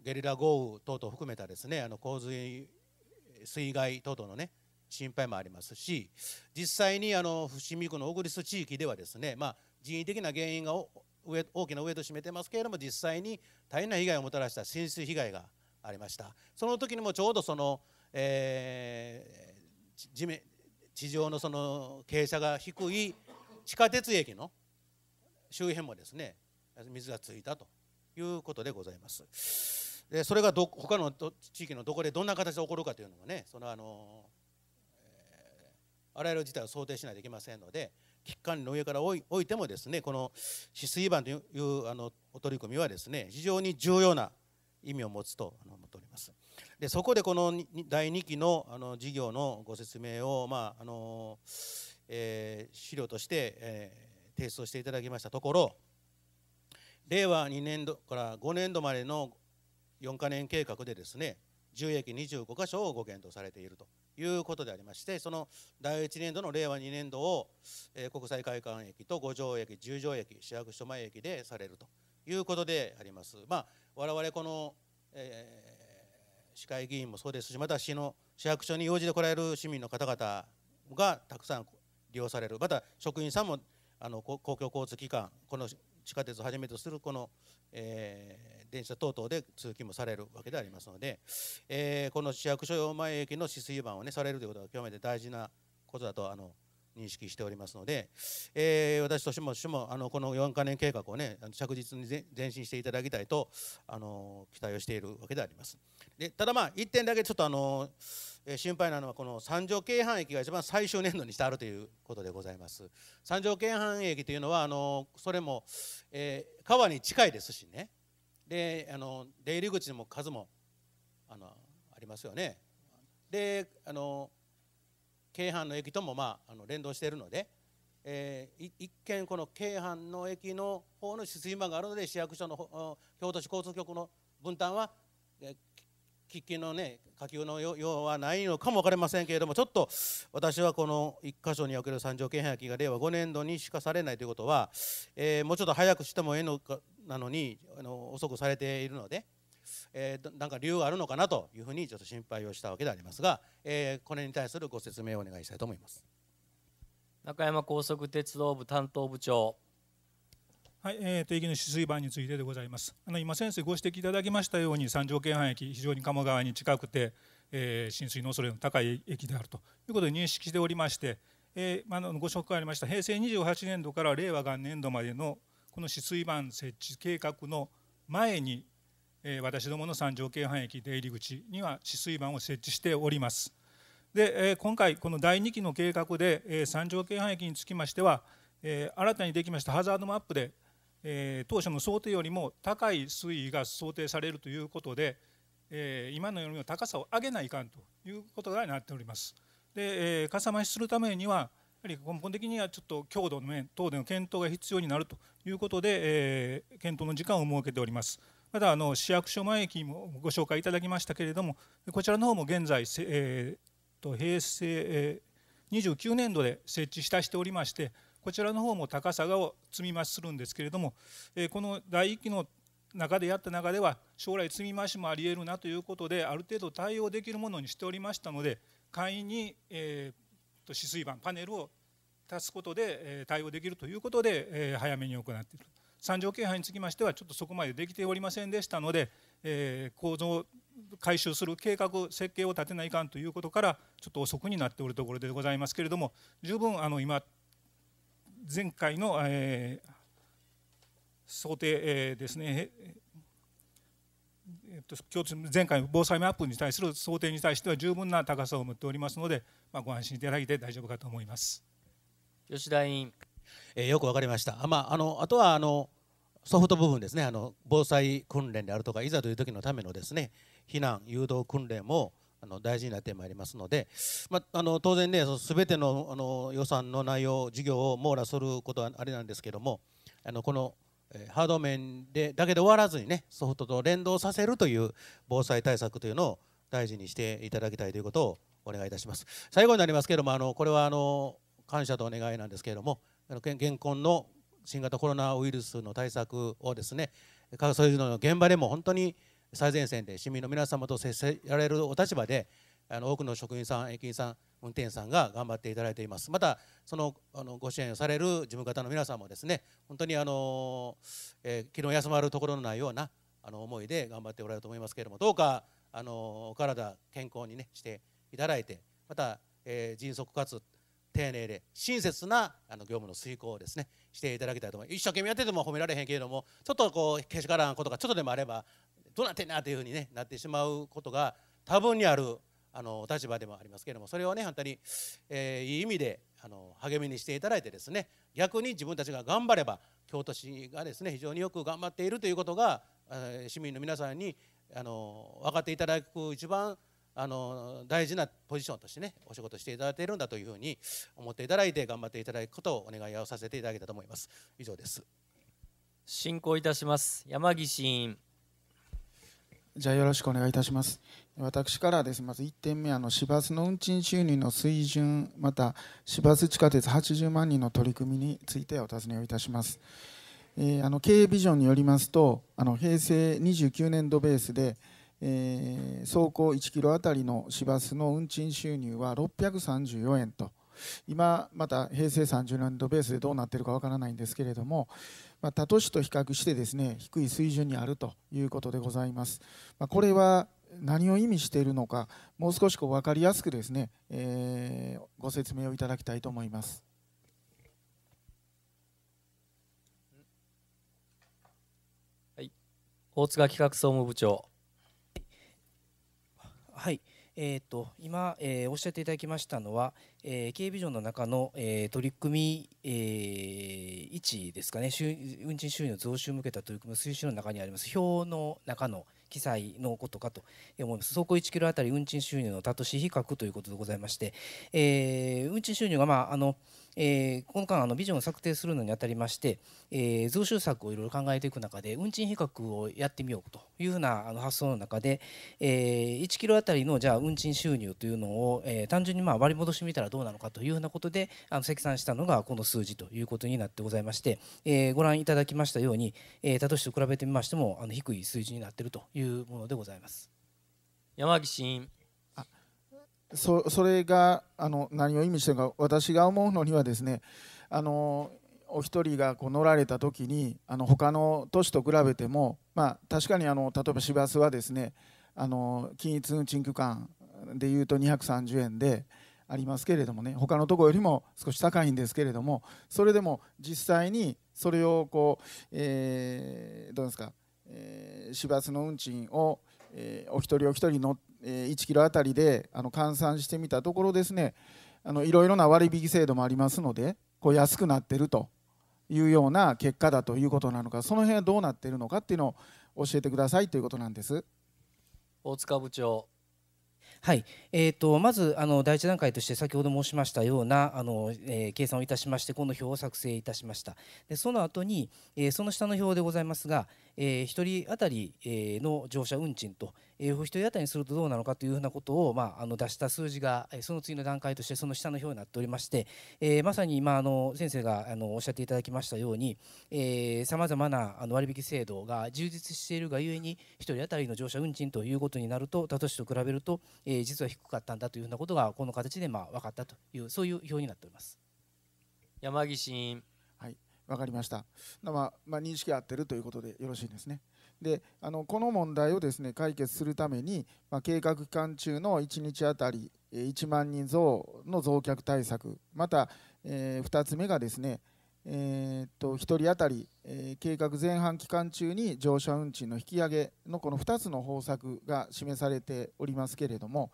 ゲリラ豪雨等々含めたですねあの洪水水害等々のね心配もありますし実際にあの伏見区の小栗栖地域ではですね、まあ人為的な原因が大きな上と占めてますけれども実際に大変な被害をもたらした浸水被害がありましたその時にもちょうどその、えー、地面地上のその傾斜が低い地下鉄駅の周辺もですね水がついたということでございます。でそれがど他の地域のどこでどんな形で起こるかというのもねそのあの、えー、あらゆる事態を想定しないといけませんので、危機管理の上からおいてもですねこの止水板というあのお取り組みはですね非常に重要な意味を持つと思っております。でそこでこの第2期のあの事業のご説明を、まああのえー、資料として、えー、提出をしていただきましたところ令和2年度から5年度までの4か年計画でですね1益25か所をご検討されているということでありましてその第1年度の令和2年度を、え国際会館駅と五条駅十条駅市役所前駅でされるということであります。まあ、我々この、えー、市会議員もそうですしまた市の市役所に用事で来られる市民の方々がたくさん利用されるまた職員さんもあの公共交通機関この地下鉄をはじめとするこの、えー、電車等々で通勤もされるわけでありますので、えー、この市役所前駅の止水板を、ね、されるということは極めて大事なことだとあの認識しておりますので、えー、私としてもあのこの4か年計画を、ね、着実に前進していただきたいとあの期待をしているわけであります。でただ、まあ、1点だけちょっとあの、え心配なのはこの三条京阪駅が一番最終年度にしてあるということでございます。三条京阪駅というのはあのそれも、え川に近いですしねであの出入り口の数もあのありますよねであの京阪の駅とも、まあ、あの連動しているので、えー、一見この京阪の駅の方の取水場があるので市役所の京都市交通局の分担は、喫緊のね火球のようはないのかも分かりませんけれどもちょっと私はこの1箇所における三条件廃棄が令和5年度にしかされないということは、えー、もうちょっと早くしてもええのかなのにあの遅くされているので、えー、なんか理由があるのかなというふうにちょっと心配をしたわけでありますが、えー、これに対するご説明をお願いしたいと思います。中山高速鉄道部担当部長はい、えー、定義の止水板についてでございます。あの今先生ご指摘いただきましたように三条京阪駅非常に鴨川に近くて、えー、浸水の恐れの高い駅であるということで認識しておりまして、えー、あのご紹介ありました平成28年度から令和元年度までのこの止水板設置計画の前に、えー、私どもの三条京阪駅出入り口には止水板を設置しております。で、えー、今回この第2期の計画で、えー、三条京阪駅につきましては、えー、新たにできましたハザードマップでえー、当初の想定よりも高い水位が想定されるということで、えー、今のように高さを上げないかんということがなっております。で、えー、かさ増しするためにはやはり根本的にはちょっと強度の面等での検討が必要になるということで、えー、検討の時間を設けております。またあの市役所前駅もご紹介いただきましたけれどもこちらの方も現在、えー、と平成、えー、29年度で設置したしておりましてこちらの方も高さを積み増しするんですけれども、えこの第1期の中でやった中では将来積み増しもありえるなということである程度対応できるものにしておりましたので簡易に、えと止水板パネルを足すことで、え対応できるということで、え早めに行っている三条京阪につきましてはちょっとそこまでできておりませんでしたので、え構造改修する計画設計を立てないかんということからちょっと遅くになっておるところでございますけれども十分あの今前回の、えー、想定、えー、ですね、えっと、前回の防災マップに対する想定に対しては十分な高さを持っておりますので、まあ、ご安心いただいて大丈夫かと思います吉田委員、えー、よくわかりました、まあ、あのあとはあのソフト部分ですねあの防災訓練であるとかいざという時のためのですね避難誘導訓練もあの大事な点もありますので、まあ、あの当然ねすべてのあの予算の内容事業を網羅することはあれなんですけどもあのこのハード面でだけで終わらずにねソフトと連動させるという防災対策というのを大事にしていただきたいということをお願いいたします最後になりますけどもあのこれはあの感謝とお願いなんですけれどもあの現今の新型コロナウイルスの対策をですね科学技術の現場でも本当に最前線で市民の皆様と接せられるお立場であの多くの職員さん駅員さん運転さんが頑張っていただいていますまたそのあのご支援をされる事務方の皆さんもですね本当にあの、えー、気の休まるところのないようなあの思いで頑張っておられると思いますけれどもどうかあのお体健康に、ね、していただいてまた、えー、迅速かつ丁寧で親切なあの業務の遂行をですねしていただきたいと思います一生懸命やってても褒められへんけれどもちょっとこうけしからんことがちょっとでもあればどうなってんなというふうに、ね、なってしまうことが多分にあるあの立場でもありますけれどもそれをね本当に、えー、いい意味であの励みにしていただいてですね逆に自分たちが頑張れば京都市がですね非常によく頑張っているということが、えー、市民の皆さんにあの分かっていただく一番あの大事なポジションとしてねお仕事していただいているんだというふうに思っていただいて頑張っていただくことをお願いをさせていただけたと思います以上です進行いたします山岸委員じゃあよろしくお願いいたします。私からです、まず1点目、あの市バスの運賃収入の水準、また市バス地下鉄80万人の取り組みについてお尋ねをいたします。えー、あの経営ビジョンによりますと、あの平成29年度ベースで、えー、走行1キロあたりの市バスの運賃収入は634円と、今、また平成30年度ベースでどうなっているかわからないんですけれども、まあ、他都市と比較してですね低い水準にあるということでございます。まあ、これは何を意味しているのかもう少しこう分かりやすくですね、えー、ご説明をいただきたいと思います。はい、大塚企画総務部長。はい、えーと、と今、えー、おっしゃっていただきましたのは、えー、K ビジョンの中の、えー、取り組み、えー、1ですかね運賃収入の増収を向けた取り組みの推進の中にあります表の中の記載のことかと思います走行1キロあたり運賃収入の他都市比較ということでございまして、えー、運賃収入がまああのえー、このあのビジョンを策定するのにあたりまして、えー、増収策をいろいろ考えていく中で運賃比較をやってみようというふうなあの発想の中で、えー、1キロあたりのじゃあ運賃収入というのを、えー、単純にまあ割り戻してみたらどうなのかというふうなことであの積算したのがこの数字ということになってございまして、えー、ご覧いただきましたように、えー、他都市と比べてみましてもあの低い数字になっているというものでございます。山岸それがあの何を意味してるか私が思うのにはですねあのお一人がこう乗られた時にあの他の都市と比べても、まあ、確かにあの例えば市バスはですねあの均一運賃区間でいうと230円でありますけれどもね他のところよりも少し高いんですけれどもそれでも実際にそれをこう、えー、どうですか、えー、市バスの運賃を、えー、お一人お一人乗ってえ1キロあたりであの換算してみたところですねあのいろいろな割引制度もありますのでこう安くなってるというような結果だということなのかその辺はどうなっているのかっていうのを教えてくださいということなんです。大塚部長はい、えーと、とまずあの第一段階として先ほど申しましたようなあの、えー、計算をいたしましてこの表を作成いたしましたでその後に、えー、その下の表でございますが、えー、1人当たり、えー、の乗車運賃と、えー、1人当たりにするとどうなのかというふうなことを、まあ、あの出した数字がその次の段階としてその下の表になっておりまして、えー、まさに今あの先生があのおっしゃっていただきましたようにさまざまなあの割引制度が充実しているがゆえに1人当たりの乗車運賃ということになると他都市と比べると、えー、実は低かったんだというふうなことがこの形でまあ分かったというそういう表になっております。山岸分かりました、まあ、まあ、認識合ってるということでよろしいですねであのこの問題をですね解決するために、まあ、計画期間中の1日あたり1万人増の増客対策また、えー、2つ目がですね、えー、っと1人当たり、えー、計画前半期間中に乗車運賃の引き上げのこの2つの方策が示されておりますけれども、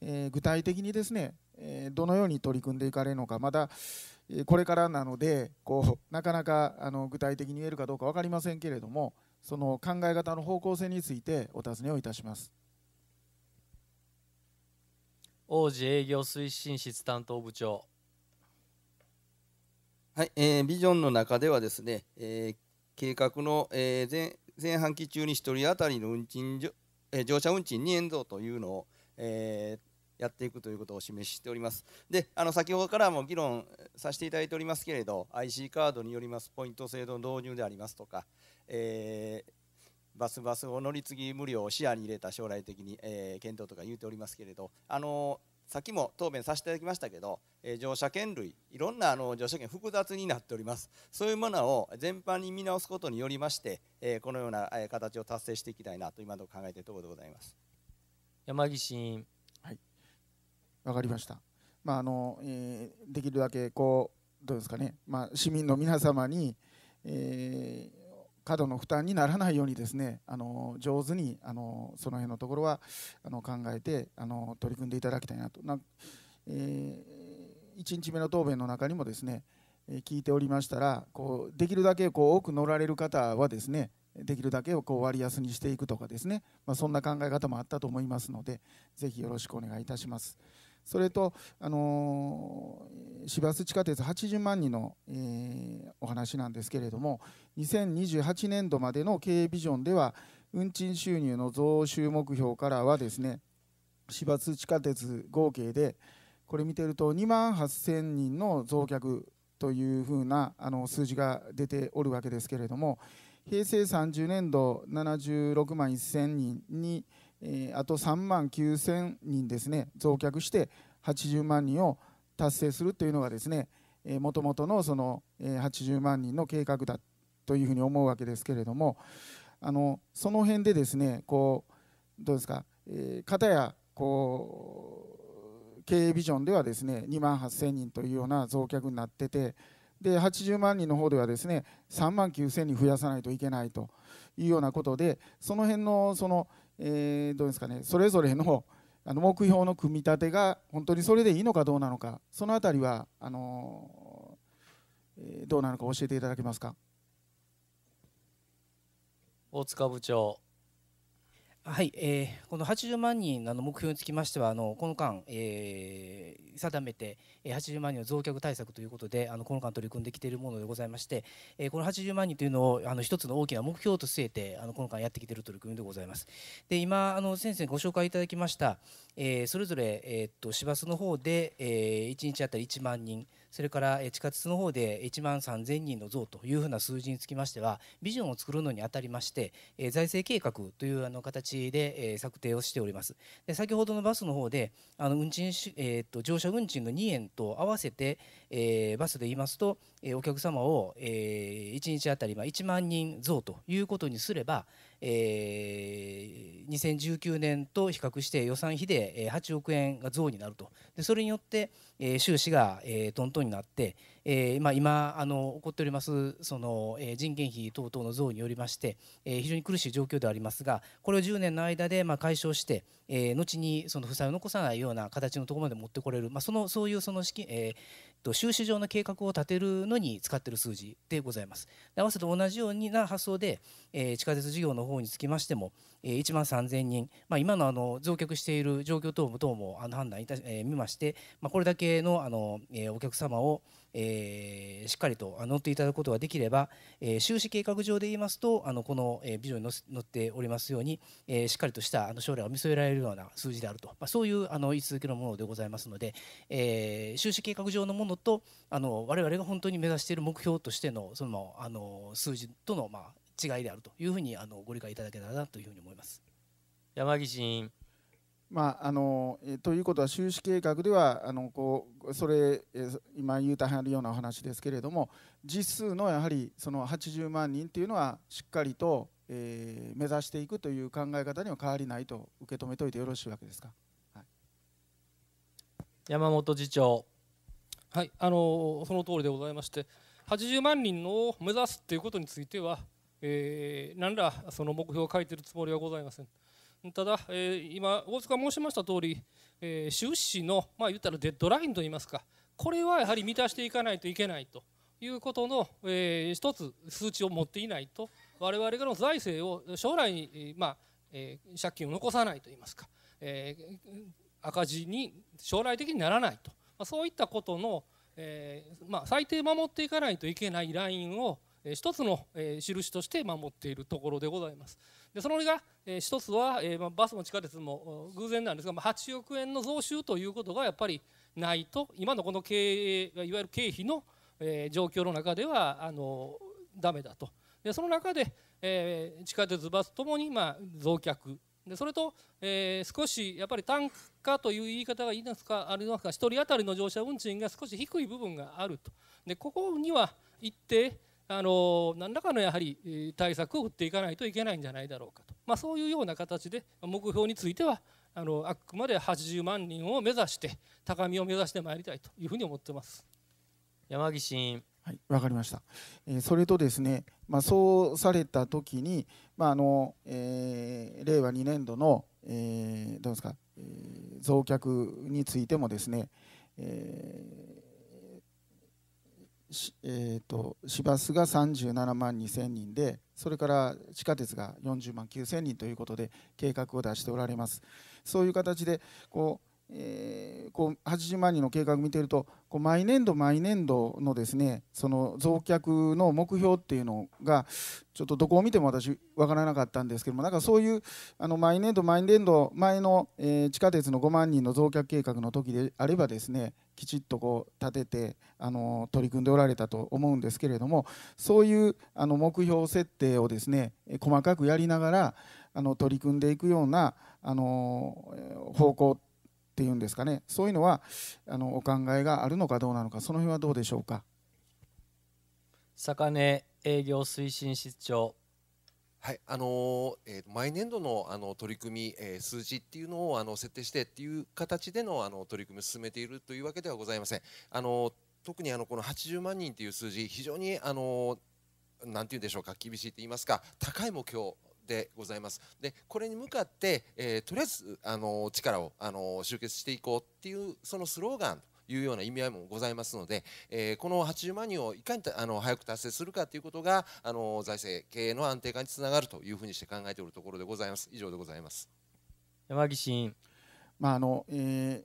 え具体的にですね、えどのように取り組んでいかれるのかまだこれからなのでこうなかなかあの具体的に言えるかどうか分かりませんけれどもその考え方の方向性についてお尋ねをいたします王子営業推進室担当部長はい、えー、ビジョンの中ではですね、えー、計画の、えー、前前半期中に1人当たりの運賃、えー、乗車運賃2円増というのを、えー、やっていくということを示しておりますであの先ほどからも議論させていただいておりますけれど IC カードによりますポイント制度の導入でありますとか、えーバスバスを乗り継ぎ無料を視野に入れた将来的に、えー、検討とか言うておりますけれど、あのさっきも答弁させていただきましたけど、えー、乗車券類いろんなあの乗車券複雑になっておりますそういうものを全般に見直すことによりまして、えー、このような形を達成していきたいなと今のところ考えているところでございます山岸委員分かりました、まああのえー、できるだけこうどうですかね、まあ、市民の皆様に、えー、過度の負担にならないようにですねあの上手にあのその辺のところはあの考えてあの取り組んでいただきたいなとな、えー、1日目の答弁の中にもですね聞いておりましたらこうできるだけこう多く乗られる方はですねできるだけをこう割安にしていくとかですね、まあ、そんな考え方もあったと思いますのでぜひよろしくお願いいたします。それと、あの市バス地下鉄80万人の、えー、お話なんですけれども2028年度までの経営ビジョンでは運賃収入の増収目標からはですね市バス地下鉄合計でこれ見てると2万8000人の増客というふうなあの数字が出ておるわけですけれども平成30年度76万1000人にえー、あと3万9000人ですね増客して80万人を達成するというのがですねもともとのその80万人の計画だというふうに思うわけですけれどもあのその辺でですねこうどうですか、えー、片やこう経営ビジョンではですね2万8000人というような増客になっててで80万人の方ではですね3万9000人増やさないといけないというようなことでその辺のその、えー、どうですかねそれぞれの あの目標の組み立てが本当にそれでいいのかどうなのかその辺りはあのどうなのか教えていただけますか大塚部長はい、えー、この80万人の目標につきましてはあのこの間、えー、定めて80万人の増客対策ということであのこの間取り組んできているものでございまして、えー、この80万人というのをあの一つの大きな目標と据えてあのこの間やってきている取り組みでございます。で今あの先生にご紹介いただきました、えー、それぞれ、えー、っと市バスの方で、えー、1日あたり1万人それから地下鉄の方で1万3000人の増というふうな数字につきましてはビジョンを作るのにあたりまして財政計画というあの形で策定をしておりますで先ほどのバスの方であの運賃、えー、と乗車運賃の2円と合わせて、えバスで言いますとお客様を、え1日あたり1万人増ということにすればえー、2019年と比較して予算比で8億円が増になるとでそれによって、え収支が、えトントンになって、えま今あの起こっておりますその、え人件費等々の増によりまして、え非常に苦しい状況でありますがこれを10年の間で、ま解消して、え後にその負債を残さないような形のところまで持ってこれる、まそのそういうその資金、えーと収支上の計画を立てるのに使っている数字でございます。合わせて同じような発想で、えー、地下鉄事業の方につきましても、えー、1万3000人、まあ、今のあの増客している状況等も等もあの判断いた、し、えー、見まして、まあ、これだけのあの、えー、お客様を、えー、しっかりと乗っていただくことができれば、えー、収支計画上で言いますとあのこの、えー、ビジョンに載っておりますように、えー、しっかりとしたあの将来を見据えられるような数字であると、まあ、そういうあの位置づけのものでございますので、えー、収支計画上のものとあの我々が本当に目指している目標としてのそのあの数字との、まあ、違いであるというふうにあのご理解いただけたらなというふうに思います。山岸まああのえということは収支計画ではあのこうそれ、え今言うたはるようなお話ですけれども実数のやはりその80万人というのはしっかりと、えー、目指していくという考え方には変わりないと受け止めておいてよろしいわけですか、はい、山本次長。はいあのその通りでございまして80万人を目指すということについては、えー、何らその目標を書いているつもりはございません。ただ、えー、今、大塚申しました通り、えー、出資の、まあ、言ったらデッドラインといいますか、これはやはり満たしていかないといけないということの、えー、一つ数値を持っていないと、我々の財政を将来に、まあえー、借金を残さないといいますか、えー、赤字に将来的にならないと、まあ、そういったことの、えーまあ、最低守っていかないといけないラインを、えー、一つの、えー、印として守っているところでございます。でそのが、えー、一つは、えーまあ、バスも地下鉄も偶然なんですが、まあ、8億円の増収ということがやっぱりないと今のこの経営いわゆる経費の、えー、状況の中ではあのダメだとでその中で、えー、地下鉄バスともに、まあ、増客でそれと、えー、少しやっぱり単価という言い方がいいですかありますか1人当たりの乗車運賃が少し低い部分があるとでここには一定、あの何らかのやはり対策を打っていかないといけないんじゃないだろうかと、まあ、そういうような形で目標についてはあのあくまで80万人を目指して高みを目指してまいりたいというふうに思ってます山岸委員。わかりました。えー、それとですね、まあ、そうされたときに、まあのえー、令和2年度の、えー、どうですか、えー、増客についてもですね、ええーと、市バスが37万2000人でそれから地下鉄が40万9000人ということで計画を出しておられますそういう形でこう、えー、こう80万人の計画を見ているとこう毎年度毎年度のですねその増客の目標っていうのがちょっとどこを見ても私分からなかったんですけどもなんかそういうあの毎年度毎年度前の、えー、地下鉄の5万人の増客計画の時であればですねきちっとこう立ててあの取り組んでおられたと思うんですけれどもそういうあの目標設定をですね細かくやりながらあの取り組んでいくようなあの方向っていうんですかねそういうのはあのお考えがあるのかどうなのかその辺はどうでしょうか。坂根営業推進室長はい、あのー、えー、毎年度のあの取り組み、えー、数字っていうのをあの設定してっていう形でのあの取り組みを進めているというわけではございません。あの特にあのこの80万人という数字非常にあのなんて言うんでしょうか厳しいと言いますか高い目標でございます。でこれに向かって、えー、とりあえずあの力をあの集結していこうっていうそのスローガンいうような意味合いもございますので、えー、この80万人をいかにあの早く達成するかということがあの財政経営の安定化につながるというふうにして考えているところでございます。以上でございます。山岸委員。まあえー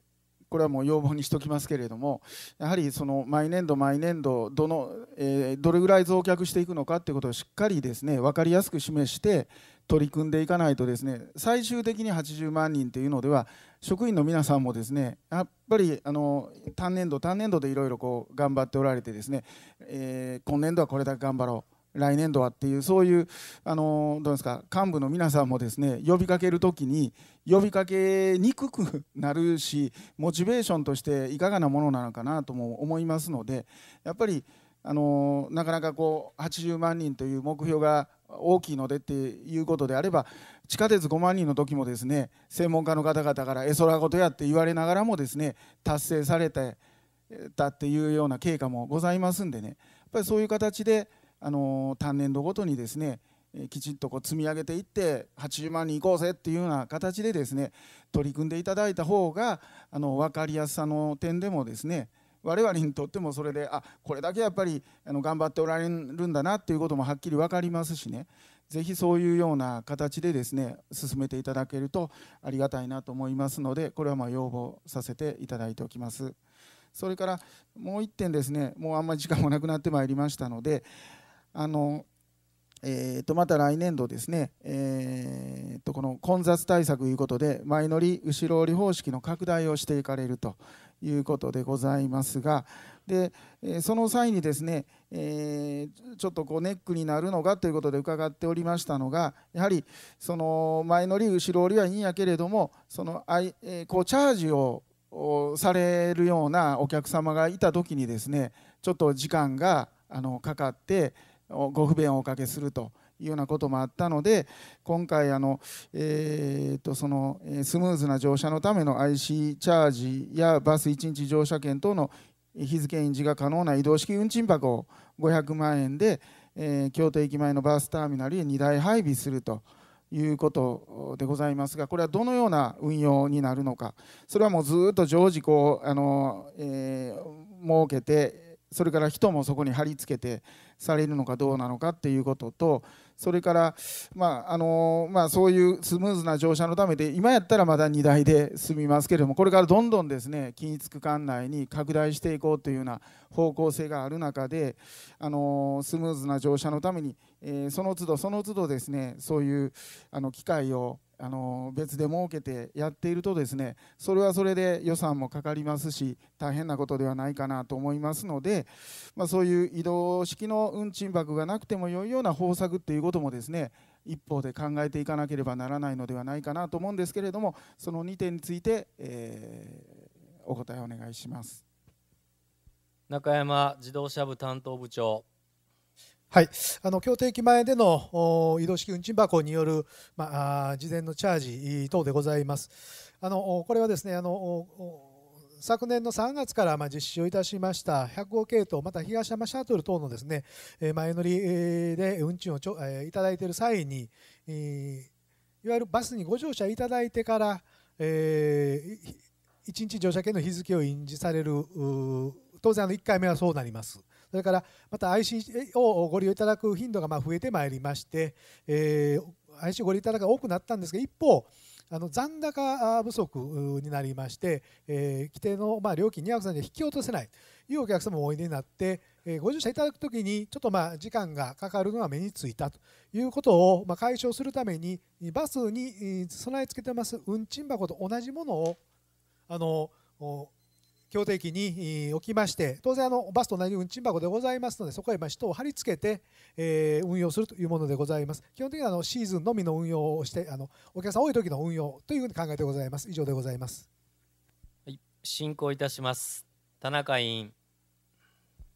これはもう要望にしておきますけれども、やはりその毎年度毎年度どの、えー、どれぐらい増却していくのかということをしっかりですね分かりやすく示して取り組んでいかないとですね最終的に80万人というのでは職員の皆さんもですねやっぱりあの単年度単年度でいろいろこう頑張っておられてですね、えー、今年度はこれだけ頑張ろう来年度はっていうそういうあのどうですか幹部の皆さんもですね呼びかける時に呼びかけにくく なるしモチベーションとしていかがなものなのかなとも思いますのでやっぱりあのなかなかこう80万人という目標が大きいのでっていうことであれば地下鉄5万人の時もですね専門家の方々から「絵空事や」って言われながらもですね達成されてたっていうような経過もございますんでねやっぱりそういう形であの単年度ごとにですねきちっとこう積み上げていって80万人いこうぜっていうような形でですね取り組んでいただいた方があの分かりやすさの点でもですね我々にとってもそれであこれだけやっぱりあの頑張っておられるんだなっていうこともはっきり分かりますしねぜひそういうような形でですね進めていただけるとありがたいなと思いますのでこれはま要望させていただいておきます。それからもう1点ですねもうあんまり時間もなくなってまいりましたのであのえー、とまた来年度ですね、えー、とこの混雑対策ということで前乗り後ろ折り方式の拡大をしていかれるということでございますがでその際にですね、えー、ちょっとこうネックになるのがということで伺っておりましたのがやはりその前乗り後ろ折りはいいんやけれどもそのあい、えこうチャージをされるようなお客様がいた時にですねちょっと時間があのかかってご不便をおかけするというようなこともあったので今回あの、えー、とそのスムーズな乗車のための IC チャージやバス1日乗車券等の日付印字が可能な移動式運賃箱を500万円で、えー、京都駅前のバスターミナルへ2台配備すると。いうことでございますがこれはどのような運用になるのかそれはもうずっと常時こうあの、えー、設けてそれから人もそこに貼り付けてされるのかどうなのかっていうこととそれから、まああのまあ、そういうスムーズな乗車のためで今やったらまだ荷台で済みますけれどもこれからどんどんですね均一区間内に拡大していこうというような方向性がある中で、あのスムーズな乗車のために、えー、その都度その都度ですねそういうあの機会をあの別で設けてやっているとですねそれはそれで予算もかかりますし大変なことではないかなと思いますので、まあ、そういう移動式の運賃箱がなくても良いような方策っていうこともですね一方で考えていかなければならないのではないかなと思うんですけれどもその2点について、えお答えお願いします中山自動車部担当部長はい、あの京都駅前での移動式運賃箱による、まあ、事前のチャージ等でございます。あのこれはですねあの昨年の3月からま実施をいたしました105系統、また東山シャトル等のですね前乗りで運賃をちょ、いただいている際に、いわゆるバスにご乗車いただいてから、え1日乗車券の日付を印字される当然あの1回目はそうなります。それからまた IC をご利用いただく頻度がま増えてまいりまして、えー、IC をご利用いただくが多くなったんですが一方あの残高不足になりまして、えー、規定のま料金2 0 0円で引き落とせないというお客様もおいでになって、えー、ご乗車いただく時にちょっとまあ時間がかかるのが目についたということをま解消するためにバスに備え付けてます運賃箱と同じものをあの標的に置きまして当然あのバスと同じ運賃箱でございますのでそこへま人を貼り付けて、え運用するというものでございます基本的にはあのシーズンのみの運用をしてあのお客さん多い時の運用というふうに考えてございます以上でございます、はい、進行いたします田中委員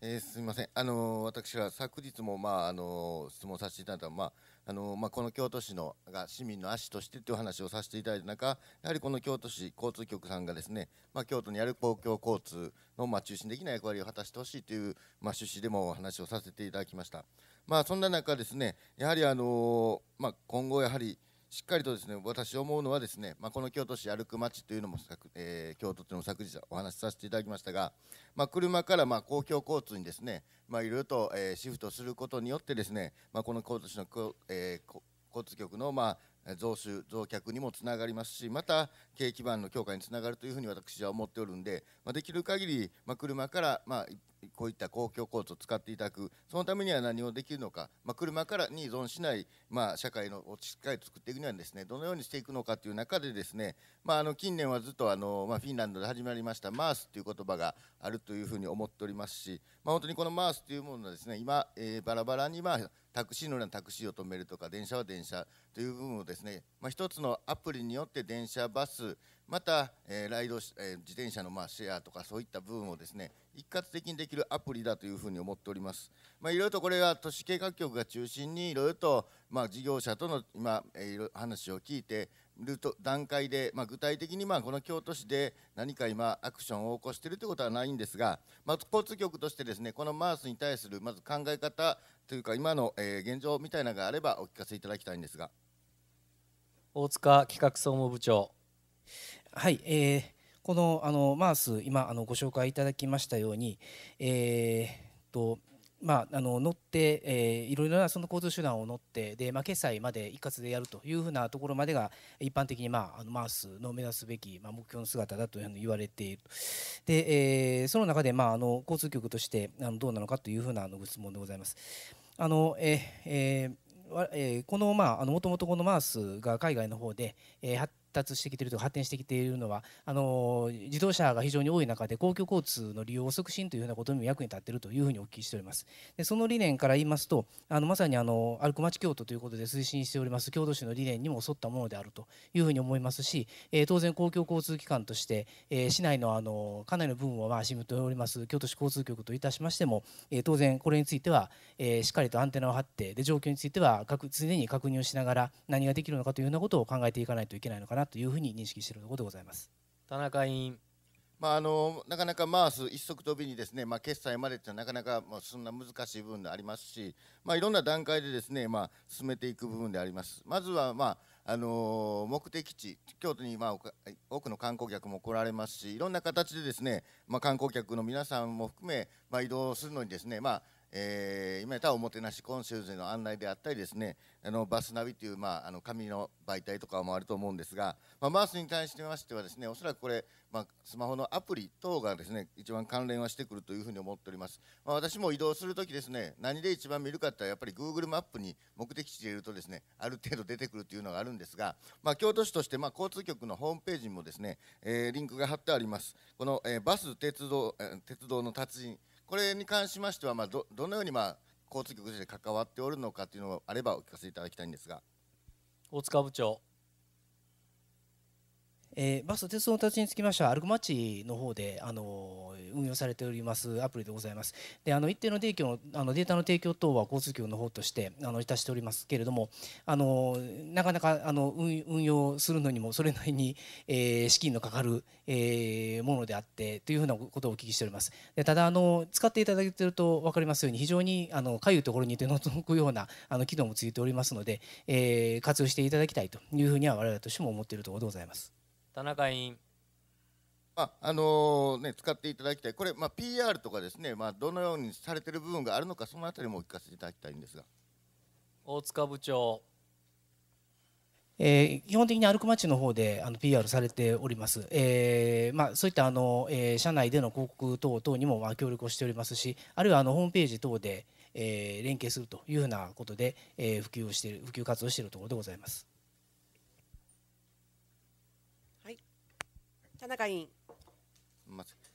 えー、すみません、あの私は昨日も、まああの質問させていただいた、まああのまあ、この京都市のが市民の足としてという話をさせていただいた中、やはりこの京都市交通局さんがですね、まあ、京都にある公共交通のまあ中心的な役割を果たしてほしいというまあ趣旨でもお話をさせていただきました。まあ、そんな中ですね、やはりあのまあ今後やはりしっかりとですね私思うのはですね、まあ、この京都市歩く街というのも、えー、京都というのも昨日お話しさせていただきましたが、まあ、車からまあ公共交通にですね、まいろいろと、えー、シフトすることによってですね、まあ、この京都市の、えー、交通局の、まあ、増収増客にもつながりますしまた景気盤の強化につながるというふうに私は思っておるんで、まあ、できる限りまり、あ、車から、まあ、こういった公共交通を使っていただくそのためには何をできるのか、まあ、車からに依存しない、まあ、社会のをしっかり作っていくにはですねどのようにしていくのかという中でですね、まあ、あの近年はずっとあの、まあ、フィンランドで始まりました MARS という言葉があるというふうに思っておりますし、まあ、本当にこの MARS というものはですね今、えー、バラバラにまあタクシーのようなタクシーを止めるとか電車は電車という部分をですね、まあ、一つのアプリによって電車バスまた、えー、ライド、えー、自転車のまあシェアとかそういった部分をですね一括的にできるアプリだというふうに思っております。まあ、いろいろとこれは都市計画局が中心にいろいろとまあ事業者との今、えー、話を聞いてート段階で、まあ、具体的にまあこの京都市で何か今アクションを起こしているということはないんですが、まあ、交通局としてですねこのマースに対するまず考え方というか今の、えー、現状みたいなのがあればお聞かせいただきたいんですが。大塚企画総務部長はい、えー、このあのマース今あのご紹介いただきましたように、えー、とまあ、あの乗って、えー、いろいろなその交通手段を乗ってで、まあ、決済まで一括でやるというふうなところまでが一般的に、まあ、あのマースの目指すべき、まあ、目標の姿だというふうに言われているで、えー、その中で、まあ、あの交通局としてあのどうなのかというふうなあのご質問でございます。あのえーえーこのまあもともとこのマースが海外の方で、えー、達してきていると発展してきているのはあの自動車が非常に多い中で公共交通の利用を促進というようなことにも役に立っているというふうにお聞きしておりますでその理念から言いますとあのまさにあの歩く町京都ということで推進しております郷土市の理念にも沿ったものであるというふうに思いますし、えー、当然公共交通機関として、えー、市内のあのかなりの部分をまあ占めております京都市交通局といたしましても、えー、当然これについては、えー、しっかりとアンテナを張ってで状況については常に確認をしながら何ができるのかというようなことを考えていかないといけないのかなというふうに認識しているところでございます田中委員まあ、あのなかなかマース一足飛びにですね、まあ、決済までってなかなか、まあ、そんな難しい部分でありますし、まあ、いろんな段階でですね、まあ、進めていく部分でありますまずは、まああの目的地京都に、まあ、多くの観光客も来られますしいろんな形でですね、まあ、観光客の皆さんも含め、まあ、移動するのにですね、まあえー、今やったらおもてなしコンシェルジュの案内であったりですねあのバスナビという、まあ、あの紙の媒体とかもあると思うんですが、まあ、バスに対してましてはですねおそらくこれ、まあ、スマホのアプリ等がですね一番関連はしてくるというふうに思っております、まあ、私も移動するときですね何で一番見るかってやっぱり Google マップに目的地でれるとですねある程度出てくるというのがあるんですが、まあ、京都市として、まあ、交通局のホームページにもですね、えー、リンクが貼ってありますこの、えー、バス鉄道、えー、鉄道の達人これに関しましては、まあ、どどのように、まあ、交通局として関わっておるのかというのがあればお聞かせいただきたいんですが大塚部長えー、バス鉄道の形につきましてはアルゴマッチの方であの運用されておりますアプリでございます。であの一定の提供あのデータの提供等は交通局の方としてあのいたしておりますけれどもあのなかなかあの運用するのにもそれなりに、えー、資金のかかる、えー、ものであってというふうなことをお聞きしております。でただあの使っていただけていると分かりますように非常にあのかゆいところに手の届くようなあの機能もついておりますので、えー、活用していただきたいというふうには我々としても思っているところでございます。田中委員。まああのね、使っていただきたい、これ、まあ、PR とかですね、まあ、どのようにされている部分があるのか、そのあたりもお聞かせいただきたいんですが大塚部長、えー、基本的にアルクマッチの方であの PR されております、えーまあ、そういったあの、えー、社内での広告等々にもまあ協力をしておりますし、あるいはあのホームページ等で、えー、連携するというふうなことで、えー、普及をしている普及活動をしているところでございます。田中委員。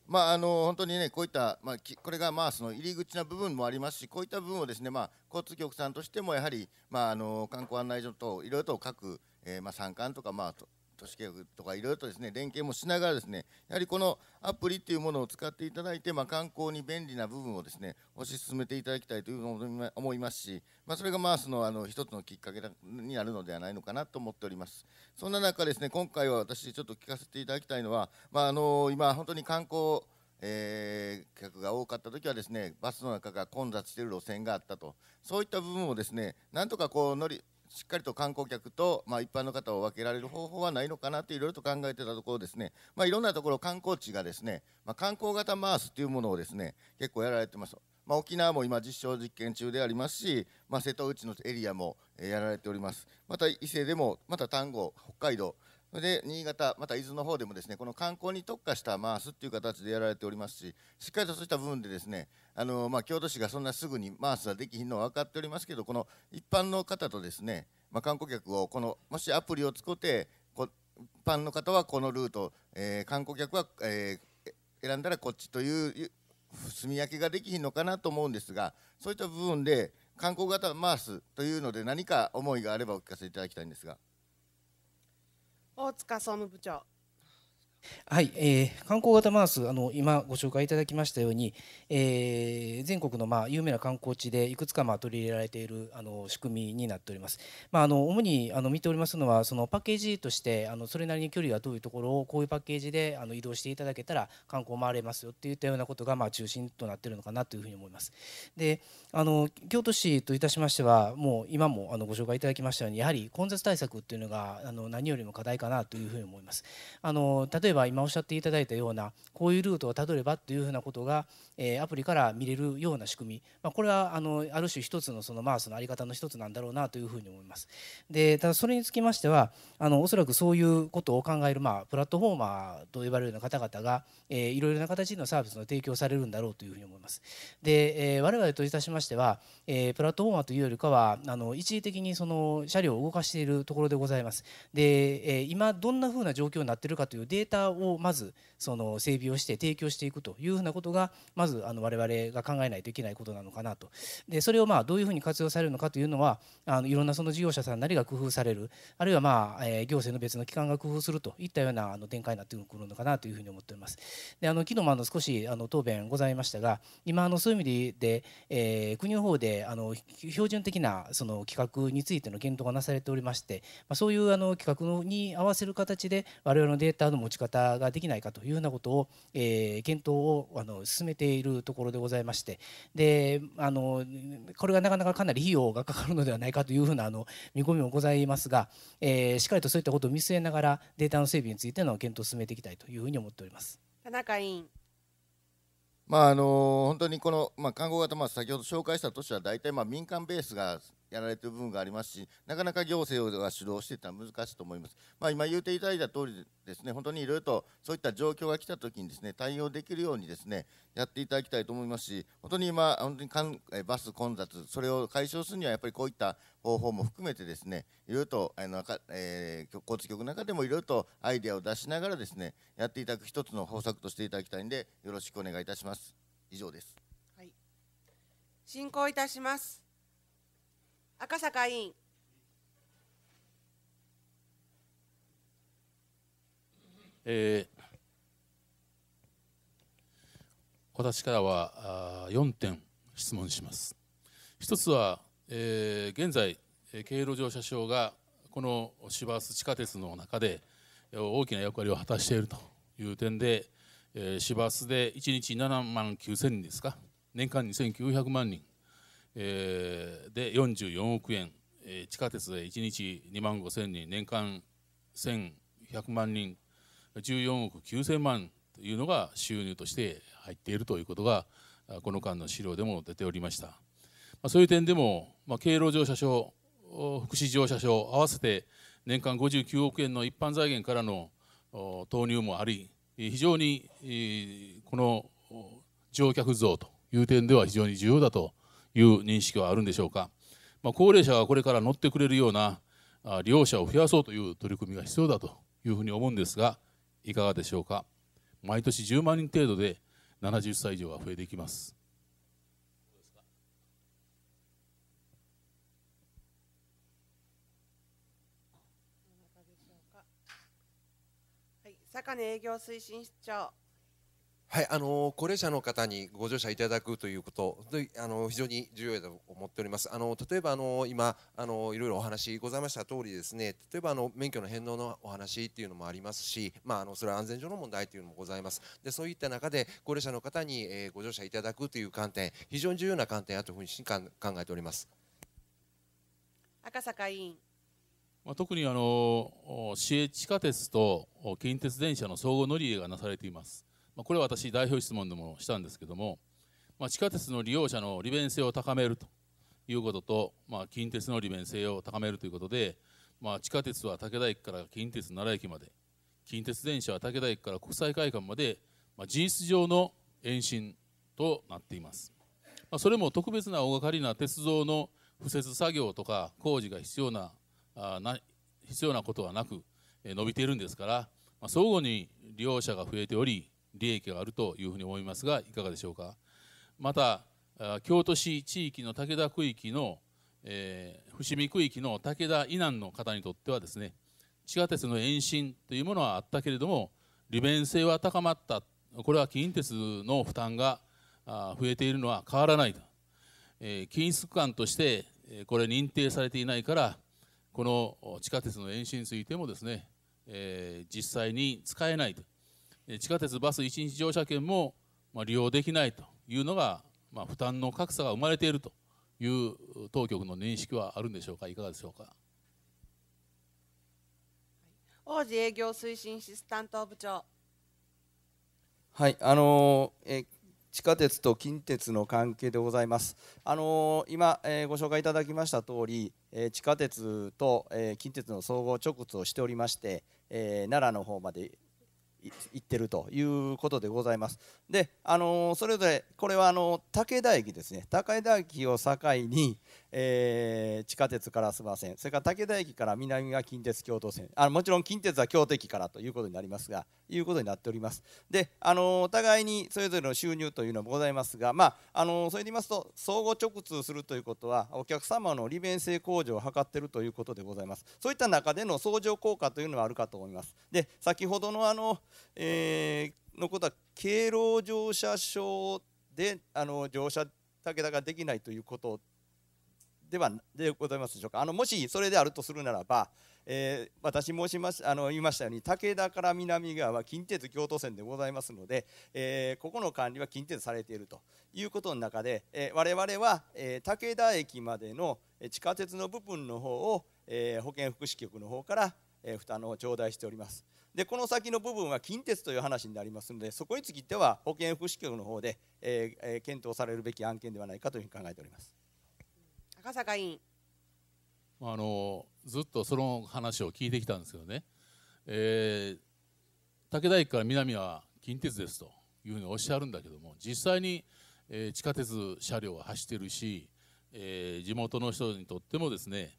まあ、あの本当にね、こういった、まあ、これがまあその入り口な部分もありますし、こういった部分をですね、まあ、交通局さんとしても、やはり、まあ、あの観光案内所といろいろと各、えー、まあ、参観とか、まあ、都市計画とかいろいろとですね連携もしながらですねやはりこのアプリっていうものを使っていただいて、まあ、観光に便利な部分をですね推し進めていただきたいというふうに思いますし、まあ、それがまあそのあの一つのきっかけになるのではないのかなと思っておりますそんな中ですね今回は私ちょっと聞かせていただきたいのは、まあ、あの今本当に観光えー、客が多かった時はですねバスの中が混雑している路線があったとそういった部分をですねなんとかこう乗りしっかりと観光客と、まあ、一般の方を分けられる方法はないのかなといろいろと考えてたところですね、まあ、いろんなところ観光地がですね、まあ、観光型マースというものをですね結構やられてます。まあ、沖縄も今実証実験中でありますし、まあ、瀬戸内のエリアもやられておりますまた伊勢でもまた丹後北海道それで新潟、また伊豆の方でもですねこの観光に特化した回すっていう形でやられておりますし、しっかりとそうした部分でですねあの、まあ、京都市がそんなすぐに回すはできひんのは分かっておりますけど、この一般の方とですね、まあ、観光客をこの、もしアプリを使って、こ一般の方はこのルート、えー、観光客は、えー、選んだらこっちという住み分けができひんのかなと思うんですが、そういった部分で観光型回すというので、何か思いがあればお聞かせいただきたいんですが。大塚総務部長はい、えー、観光型マウスあの今ご紹介いただきましたように、えー、全国のまあ有名な観光地でいくつかまあ取り入れられているあの仕組みになっております。まああの主にあの見ておりますのはそのパッケージとしてあのそれなりに距離が遠いところをこういうパッケージであの移動していただけたら観光回れますよっていったようなことがまあ中心となっているのかなというふうに思います。で、あの京都市といたしましてはもう今もあのご紹介いただきましたようにやはり混雑対策っていうのがあの何よりも課題かなというふうに思います。あの例えばえば今おっしゃっていただいたようなこういうルートをたどればというふうなことが、えー、アプリから見れるような仕組み、まあ、これはあのある種一つのそのマウスの在り方の一つなんだろうなというふうに思います。でただそれにつきましてはあのおそらくそういうことを考える、まあ、プラットフォーマーと呼ばれるような方々が、えー、いろいろな形のサービスの提供されるんだろうというふうに思います。で、えー、我々といたしましては、えー、プラットフォーマーというよりかはあの一時的にその車両を動かしているところでございます。で、えー、今どんなふうな状況になっているかというデータタをまずその整備をして提供していくというふうなことがまずあの我々が考えないといけないことなのかなとでそれをまあどういうふうに活用されるのかというのはあのいろんなその事業者さんなりが工夫されるあるいはまあ、えー、行政の別の機関が工夫するといったようなあの展開になってくるのかなというふうに思っております。であの昨日もあの少しあの答弁ございましたが今あのそういう意味で、え国の方であの標準的なその企画についての検討がなされておりまして、まあ、そういうあの企画に合わせる形で我々のデータの持ち方方ができないかというようなことを、えー、検討をあの進めているところでございましてであのこれがなかなかかなり費用がかかるのではないかというふうなあの見込みもございますが、えー、しっかりとそういったことを見据えながらデータの整備についての検討を進めていきたいというふうに思っております。田中委員まああの本当にこの、まあ、看護型、まあ、先ほど紹介した都市は大体まあ民間ベースがやられてる部分がありますし、なかなか行政が主導していたら難しいと思います。まあ、今言っていただいた通りですね、本当にいろいろとそういった状況が来たときにですね、対応できるようにですね、やっていただきたいと思いますし、本当に今、本当にバス混雑、それを解消するにはやっぱりこういった方法も含めてですね、いろいろとあの、えー、交通局の中でもいろいろとアイデアを出しながらですね、やっていただく一つの方策としていただきたいんで、よろしくお願いいたします。以上です。はい、進行いたします。赤坂委員えー、私からは4点質問します。一つは、えー、現在、経路上車掌がこのバス地下鉄の中で大きな役割を果たしているという点で、えー、市バスで1日7万9000人ですか、年間2900万人えー、で44億円、えー、地下鉄で1日2万5千人年間1100万人14億9000万というのが収入として入っているということがこの間の資料でも出ておりました、まあ、そういう点でも、まあ、経路乗車証福祉乗車証合わせて年間59億円の一般財源からの投入もあり非常にこの乗客増という点では非常に重要だという認識はあるんでしょうか、まあ、高齢者がこれから乗ってくれるような利用者を増やそうという取り組みが必要だというふうに思うんですがいかがでしょうか毎年10万人程度で70歳以上は増えていきます。坂根営業推進室長はい、あの高齢者の方にご乗車いただくということあの非常に重要だと思っております。あの例えばあの今あのいろいろお話ございました通りですね、例えばあの免許の返納のお話っていうのもありますし、まああのそれは安全上の問題というのもございます。でそういった中で高齢者の方に、えー、ご乗車いただくという観点、非常に重要な観点だというふうに考えております。赤坂委員。まあ、特にあの市営地下鉄と近鉄電車の総合乗り入れがなされています。まあ、これは私代表質問でもしたんですけども、まあ、地下鉄の利用者の利便性を高めるということと、まあ、近鉄の利便性を高めるということで、まあ、地下鉄は武田駅から近鉄奈良駅まで近鉄電車は武田駅から国際会館まで、まあ、事実上の延伸となっています、まあ、それも特別な大掛かりな鉄道の敷設作業とか工事が必要なあな必要なことはなく、え伸びているんですから、まあ、相互に利用者が増えており利益があるというふうに思いますがいかがでしょうかまた京都市地域の武田区域の、えー、伏見区域の武田以南の方にとってはですね地下鉄の延伸というものはあったけれども利便性は高まったこれは近鉄の負担が増えているのは変わらないと、えー、均質区間としてこれ認定されていないからこの地下鉄の延伸についてもですね、えー、実際に使えないと地下鉄バス1日乗車券も利用できないというのが、まあ、負担の格差が生まれているという当局の認識はあるんでしょうかいかがでしょうか王子営業推進室担当部長はいあのえ地下鉄と近鉄の関係でございます。あの今、えご紹介いただきました通り、え地下鉄と、え近鉄の総合直通をしておりまして、え奈良の方までいってるということでございます。で、あのー、それぞれこれはあの武田駅ですね武田駅を境に、えー、地下鉄から烏丸線それから武田駅から南が近鉄京都線あのもちろん近鉄は京都駅からということになりますがいうことになっておりますで、あのー、お互いにそれぞれの収入というのもございますが、まああのそれで言いますと相互直通するということはお客様の利便性向上を図っているということでございますそういった中での相乗効果というのはあるかと思いますで先ほどのあの、えーのことは敬老乗車証であの乗車武田ができないということではでございますでしょうかあのもしそれであるとするならば、えー、私申しますあの言いましたように武田から南側は近鉄京都線でございますので、えー、ここの管理は近鉄されているということの中で、えー、我々は、え武田駅までの地下鉄の部分の方を、え保健福祉局の方からえー、あの頂戴しておりますでこの先の部分は近鉄という話になりますのでそこについては保健福祉局の方で、えーえー、検討されるべき案件ではないかというふうに考えております赤坂委員あのずっとその話を聞いてきたんですけどね、えー、武田駅から南は近鉄ですというふうにおっしゃるんだけども実際に、えー、地下鉄車両は走ってるし、えー、地元の人にとってもですね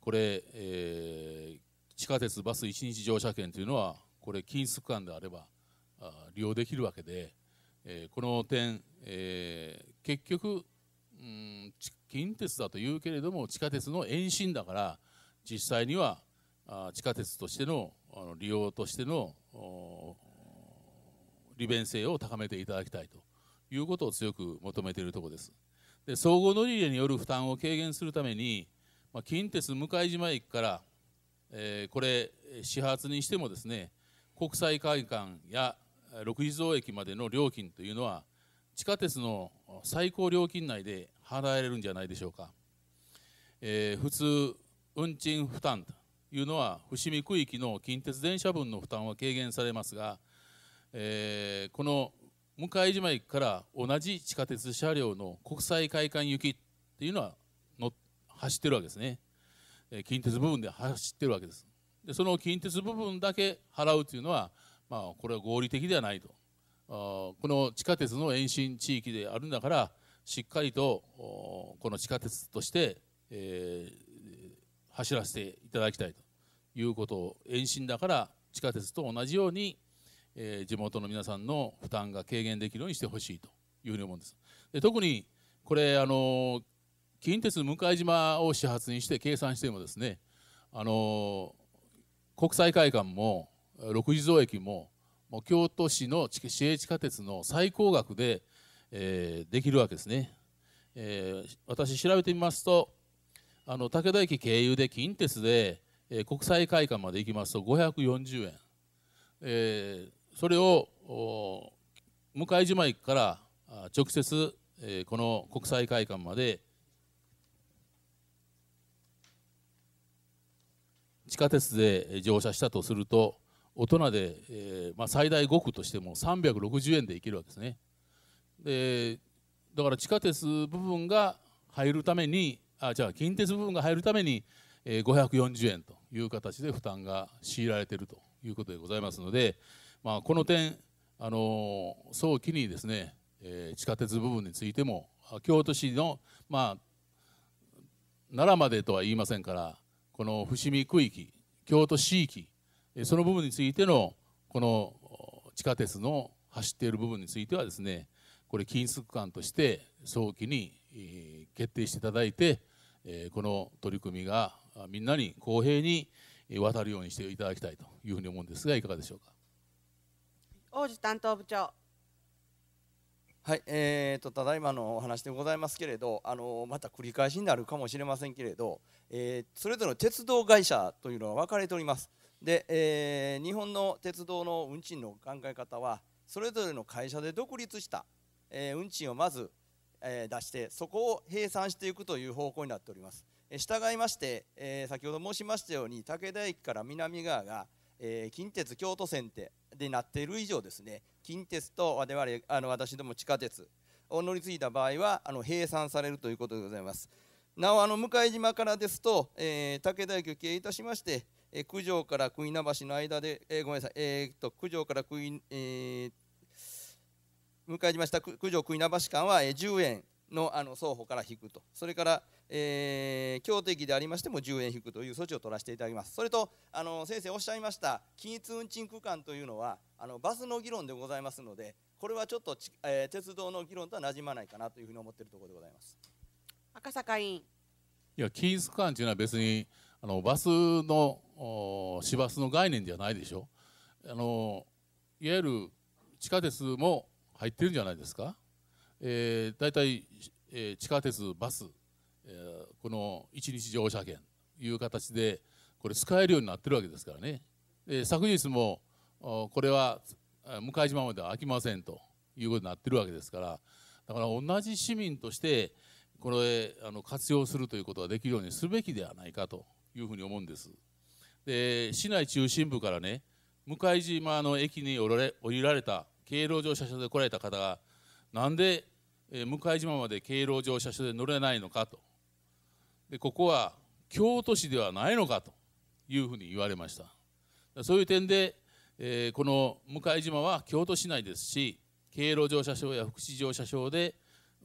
これ、えー、地下鉄バス1日乗車券というのはこれ禁止区間であれば利用できるわけで、えー、この点、えー、結局、うん、近鉄だというけれども地下鉄の延伸だから実際には地下鉄としての利用としての利便性を高めていただきたいということを強く求めているところです。で総合乗り入れによる負担を軽減するために、まあ、近鉄向島駅からえこれ始発にしてもですね国際会館や六時蔵駅までの料金というのは地下鉄の最高料金内で払えるんじゃないでしょうか、えー、普通運賃負担というのは伏見区域の近鉄電車分の負担は軽減されますが、えー、この向島駅から同じ地下鉄車両の国際会館行きというのはの走ってるわけですね。近鉄部分で走ってるわけですでその近鉄部分だけ払うというのは、まあ、これは合理的ではないとこの地下鉄の延伸地域であるんだからしっかりとこの地下鉄として、え走らせていただきたいということを延伸だから地下鉄と同じように、え地元の皆さんの負担が軽減できるようにしてほしいというふうに思うんです。で特にこれあの近鉄向島を始発にして計算してもですねあの国際会館も六地蔵駅ももう京都市の市営地下鉄の最高額で、えー、できるわけですね、えー、私調べてみますとあの武田駅経由で近鉄で、えー、国際会館まで行きますと540円、えー、それを向島駅から直接、えー、この国際会館まで地下鉄で乗車したとすると大人で、えー、まあ、最大5区としても360円で行けるわけですねでだから地下鉄部分が入るためにあじゃあ近鉄部分が入るために、えー、540円という形で負担が強いられているということでございますので、まあ、この点、あのー、早期にですね、えー、地下鉄部分についても京都市の、まあ、奈良までとは言いませんからこの伏見区域京都市域その部分についてのこの地下鉄の走っている部分についてはですねこれ緊縮感として早期に決定していただいてこの取り組みがみんなに公平に渡るようにしていただきたいというふうに思うんですがいかがでしょうか。王子担当部長はい、えーと、ただいまのお話でございますけれどあのまた繰り返しになるかもしれませんけれど、えー、それぞれの鉄道会社というのは分かれておりますで、えー、日本の鉄道の運賃の考え方はそれぞれの会社で独立した、えー、運賃をまず、え出してそこを閉算していくという方向になっております、え従いまして、え先ほど申しましたように武田駅から南側がえー、近鉄京都線ってでなっている以上ですね近鉄と我々あの私ども地下鉄を乗り継いだ場合はあの閉鎖されるということでございますなおあの向島からですと、えー、武田駅を経由いたしまして、えー、九条から杭名橋の間で、えー、ごめんなさい、えー、っと九条から杭、えー、向島した九条杭名橋間は10円のあの双方から引くと、それから、えー、定敵でありましても10円引くという措置を取らせていただきます、それとあの先生おっしゃいました、均一運賃区間というのはあの、バスの議論でございますので、これはちょっとち、えー、鉄道の議論とはなじまないかなというふうに思っているところでございます赤坂委員。いや、均一区間というのは別にあのバスの市バスの概念じゃないでしょ。あのいわゆる地下鉄も入ってるんじゃないですか。えー、大体、えー、地下鉄、バス、えー、この1日乗車券という形でこれ使えるようになってるわけですからね、えー、昨日もこれは向島までは空きませんということになってるわけですからだから同じ市民としてこれあの活用するということができるようにすべきではないかというふうに思うんです。で市内中心部からね向島の駅に降りられた経路上車掌で来られた方がなんで向島まで敬老乗車所で乗れないのかとでここは京都市ではないのかというふうに言われましたそういう点で、えー、この向島は京都市内ですし経路乗車証や福祉乗車証で、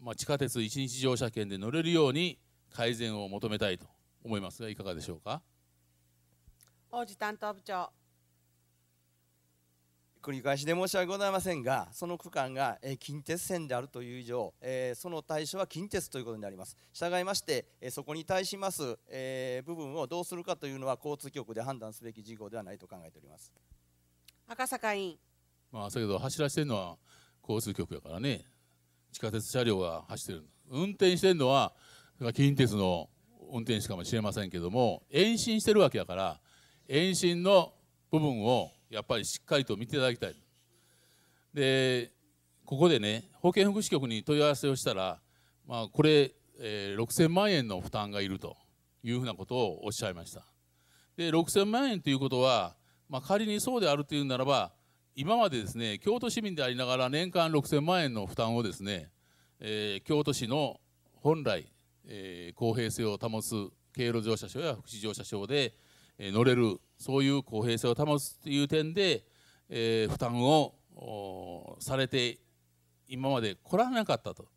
まあ、地下鉄一日乗車券で乗れるように改善を求めたいと思いますがいかがでしょうか王子担当部長繰り返しで申し訳ございませんがその区間が、え近鉄線であるという以上、えその対象は近鉄ということになります従いまして、えそこに対します、え部分をどうするかというのは交通局で判断すべき事項ではないと考えております赤坂委員まあ先ほど走らせてるのは交通局やからね地下鉄車両が走ってる運転してるのは近鉄の運転手かもしれませんけども延伸してるわけやから延伸の部分をやっぱりしっかりと見ていただきたいでここでね保健福祉局に問い合わせをしたら、まあ、これ、えー、6000万円の負担がいるというふうなことをおっしゃいましたで6000万円ということは、まあ、仮にそうであるというならば今までですね京都市民でありながら年間6000万円の負担をですね、えー、京都市の本来、えー、公平性を保つ経路乗車証や福祉乗車証で乗れるそういう公平性を保つという点で、えー、負担をされて今まで来らなかったと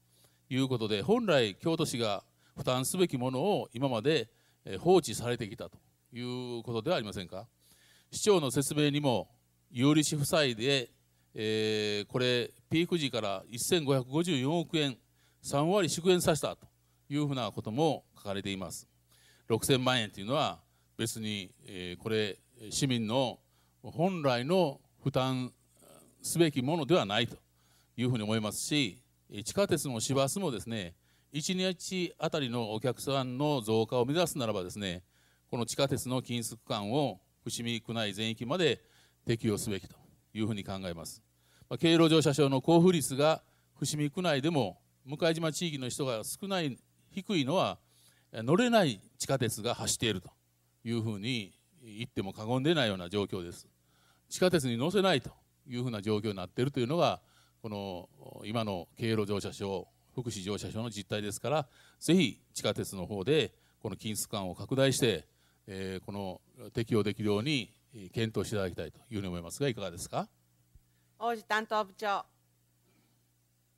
いうことで本来京都市が負担すべきものを今まで放置されてきたということではありませんか市長の説明にも有利子負債で、えー、これピーク時から1554億円3割縮減させたというふうなことも書かれています6000万円というのは別に、えこれ市民の本来の負担すべきものではないというふうに思いますし地下鉄も市バスもですね1日あたりのお客さんの増加を目指すならばですねこの地下鉄の禁止区間を伏見区内全域まで適用すべきというふうに考えます、ま経路乗車証の交付率が伏見区内でも向島地域の人が少ない低いのは乗れない地下鉄が走っているというふうに言っても過言でないような状況です。地下鉄に乗せないというふうな状況になっているというのがこの今の経路乗車証福祉乗車証の実態ですからぜひ地下鉄の方でこの禁止区間を拡大して、えー、この適用できるように検討していただきたいというふうに思いますがいかがですか王子担当部長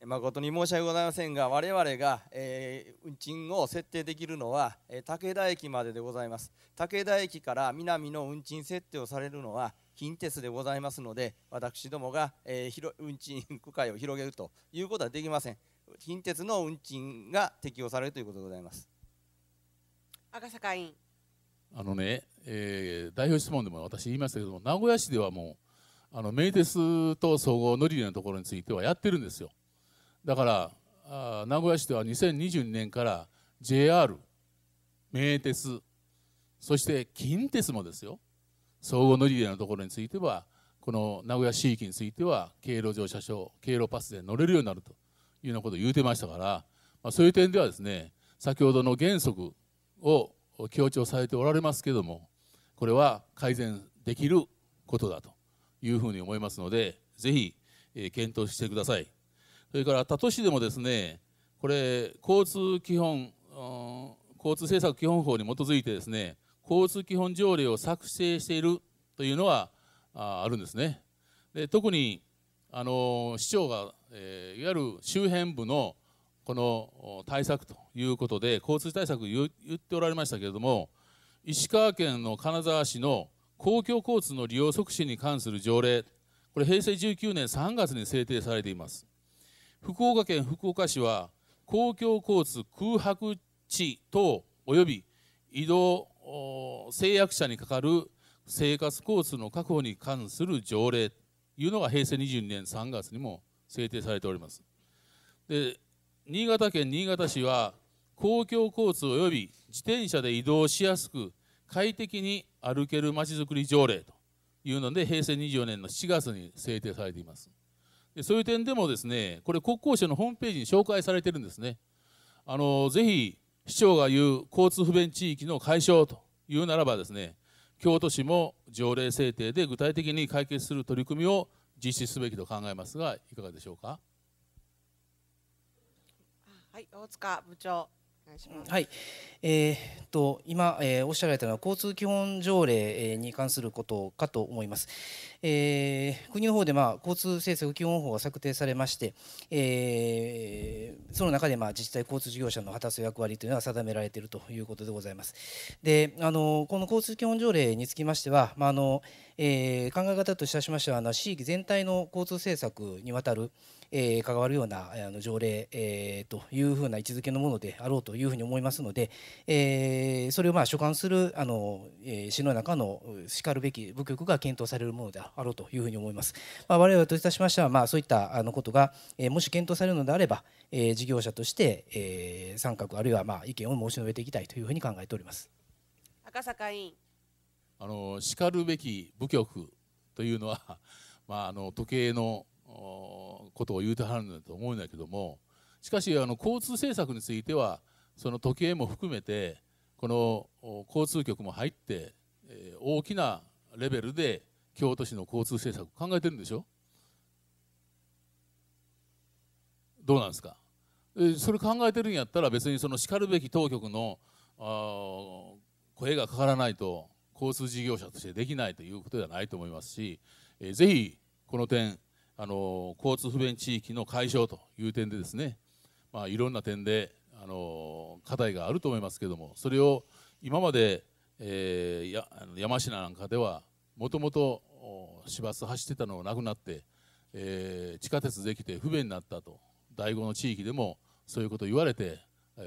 誠に申し訳ございませんが我々が、えー、運賃を設定できるのは、え武田駅まででございます武田駅から南の運賃設定をされるのは近鉄でございますので私どもが、えー、運賃区会を広げるということはできません近鉄の運賃が適用されるということでございます赤坂委員あのね、えー、代表質問でも私言いましたけども名古屋市ではもうあの名鉄と総合乗り入れのところについてはやってるんですよだから名古屋市では2022年から JR 名鉄そして近鉄もですよ総合乗り入れのところについてはこの名古屋市域については経路乗車証経路パスで乗れるようになるというようなことを言うてましたから、まあ、そういう点ではですね先ほどの原則を強調されておられますけどもこれは改善できることだというふうに思いますのでぜひ、え検討してください。それから他都市でもですねこれ交通基本交通政策基本法に基づいてですね交通基本条例を作成しているというのはあるんですねで特にあの市長が、えー、いわゆる周辺部のこの対策ということで交通対策言っておられましたけれども石川県の金沢市の公共交通の利用促進に関する条例これ平成19年3月に制定されています福岡県福岡市は公共交通空白地等及び移動制約者にかかる生活交通の確保に関する条例というのが平成22年3月にも制定されておりますで新潟県新潟市は公共交通及び自転車で移動しやすく快適に歩けるまちづくり条例というので平成24年の7月に制定されていますそういう点でもですねこれ国交省のホームページに紹介されてるんですねあのぜひ市長が言う交通不便地域の解消というならばですね京都市も条例制定で具体的に解決する取り組みを実施すべきと考えますがいかがでしょうかはい大塚部長願いします。はい。えー、っと今、えー、おっしゃられたのは交通基本条例に関することかと思います。えー、国の方でまあ交通政策基本法が策定されまして、えー、その中でまあ自治体交通事業者の果たす役割というのは定められているということでございます。で、あのこの交通基本条例につきましては、まああのえー、考え方といたしましてはあの地域全体の交通政策にわたるえ関わるようなあの条例、えというふうな位置づけのものであろうというふうに思いますので、えそれをまあ所管するあの、え市の中のしかるべき部局が検討されるものであろうというふうに思います。まあ、我々といたしましては、まあ、そういったあのことが、えもし検討されるのであれば、え事業者として、え参画あるいはまあ意見を申し述べていきたいというふうに考えております。赤坂委員あのしかるべき部局というのは、まあ、あの時計のことを言うてはるんだと思うんだけどもしかしあの交通政策についてはその時計も含めてこの交通局も入って、え大きなレベルで京都市の交通政策考えてるんでしょどうなんですかそれ考えてるんやったら別にそのしかるべき当局の声がかからないと交通事業者としてできないということではないと思いますし、えぜひこの点あの交通不便地域の解消という点でですね、まあ、いろんな点であの課題があると思いますけどもそれを今まで、えー、や山科なんかではもともと市バス走ってたのがなくなって、えー、地下鉄できて不便になったと第5の地域でもそういうことを言われて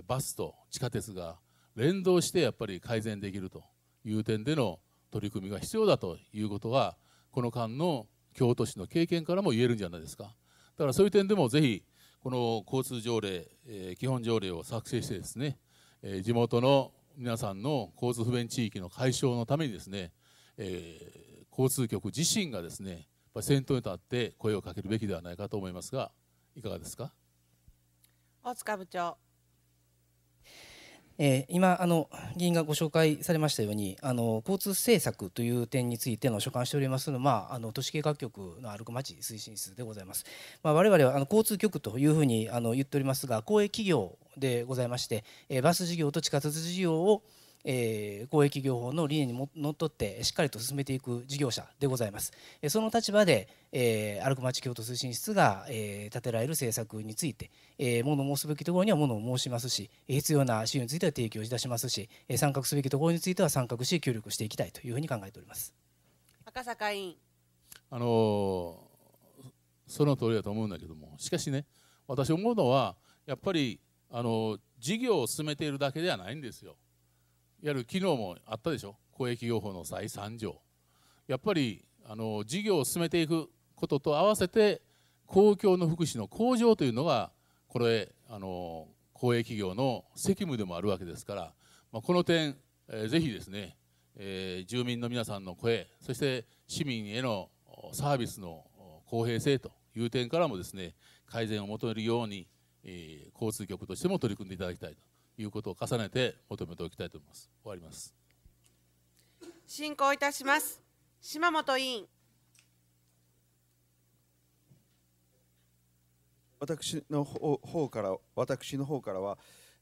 バスと地下鉄が連動してやっぱり改善できるという点での取り組みが必要だということはこの間の京都市の経験からも言えるんじゃないですか。だからそういう点でもぜひこの交通条例、え基本条例を作成してですね、え地元の皆さんの交通不便地域の解消のためにですね、え交通局自身がですね先頭に立って声をかけるべきではないかと思いますがいかがですか大塚部長えー、今あの議員がご紹介されましたようにあの交通政策という点についての所管しておりますのは、まあ、あの都市計画局の歩く街推進室でございます、まあ、我々はあの交通局というふうにあの言っておりますが公営企業でございまして、えー、バス事業と地下鉄事業をえー、公益業法の理念にのっとってしっかりと進めていく事業者でございます。その立場で、えー、アルクマチ京都推進室が、えー、立てられる政策について、えー、物申すべきところには物を申しますし必要な資料については提供いたしますし、えー、参画すべきところについては参画し協力していきたいというふうに考えております。赤坂委員あのその通りだと思うんだけどもしかしね私思うのはやっぱりあの事業を進めているだけではないんですよ。やる機能もあったでしょ公益業法の再3条やっぱりあの事業を進めていくことと合わせて公共の福祉の向上というのがこれあの公営企業の責務でもあるわけですから、まあ、この点、えー、ぜひですね、えー、住民の皆さんの声そして市民へのサービスの公平性という点からもですね改善を求めるように、えー、交通局としても取り組んでいただきたいということを重ねて求めておきたいと思います。終わります。進行いたします。島本委員。私の方から私の方からは、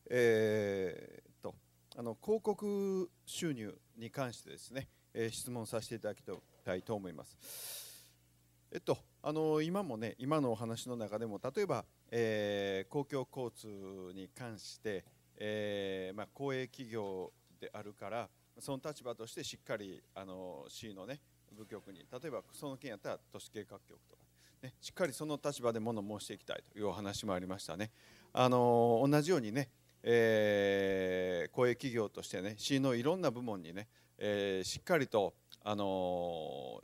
えー、とあの広告収入に関してですね、えー、質問させていただきたいと思います。えっとあの今もね今のお話の中でも例えば、えー、公共交通に関して、えー、まあ、公営企業であるからその立場としてしっかりあの C のね部局に例えばその件やったら都市計画局とか、ね、しっかりその立場でもの申していきたいというお話もありましたね。あの同じようにね、えー、公営企業としてね C のいろんな部門にね、えー、しっかりと、あの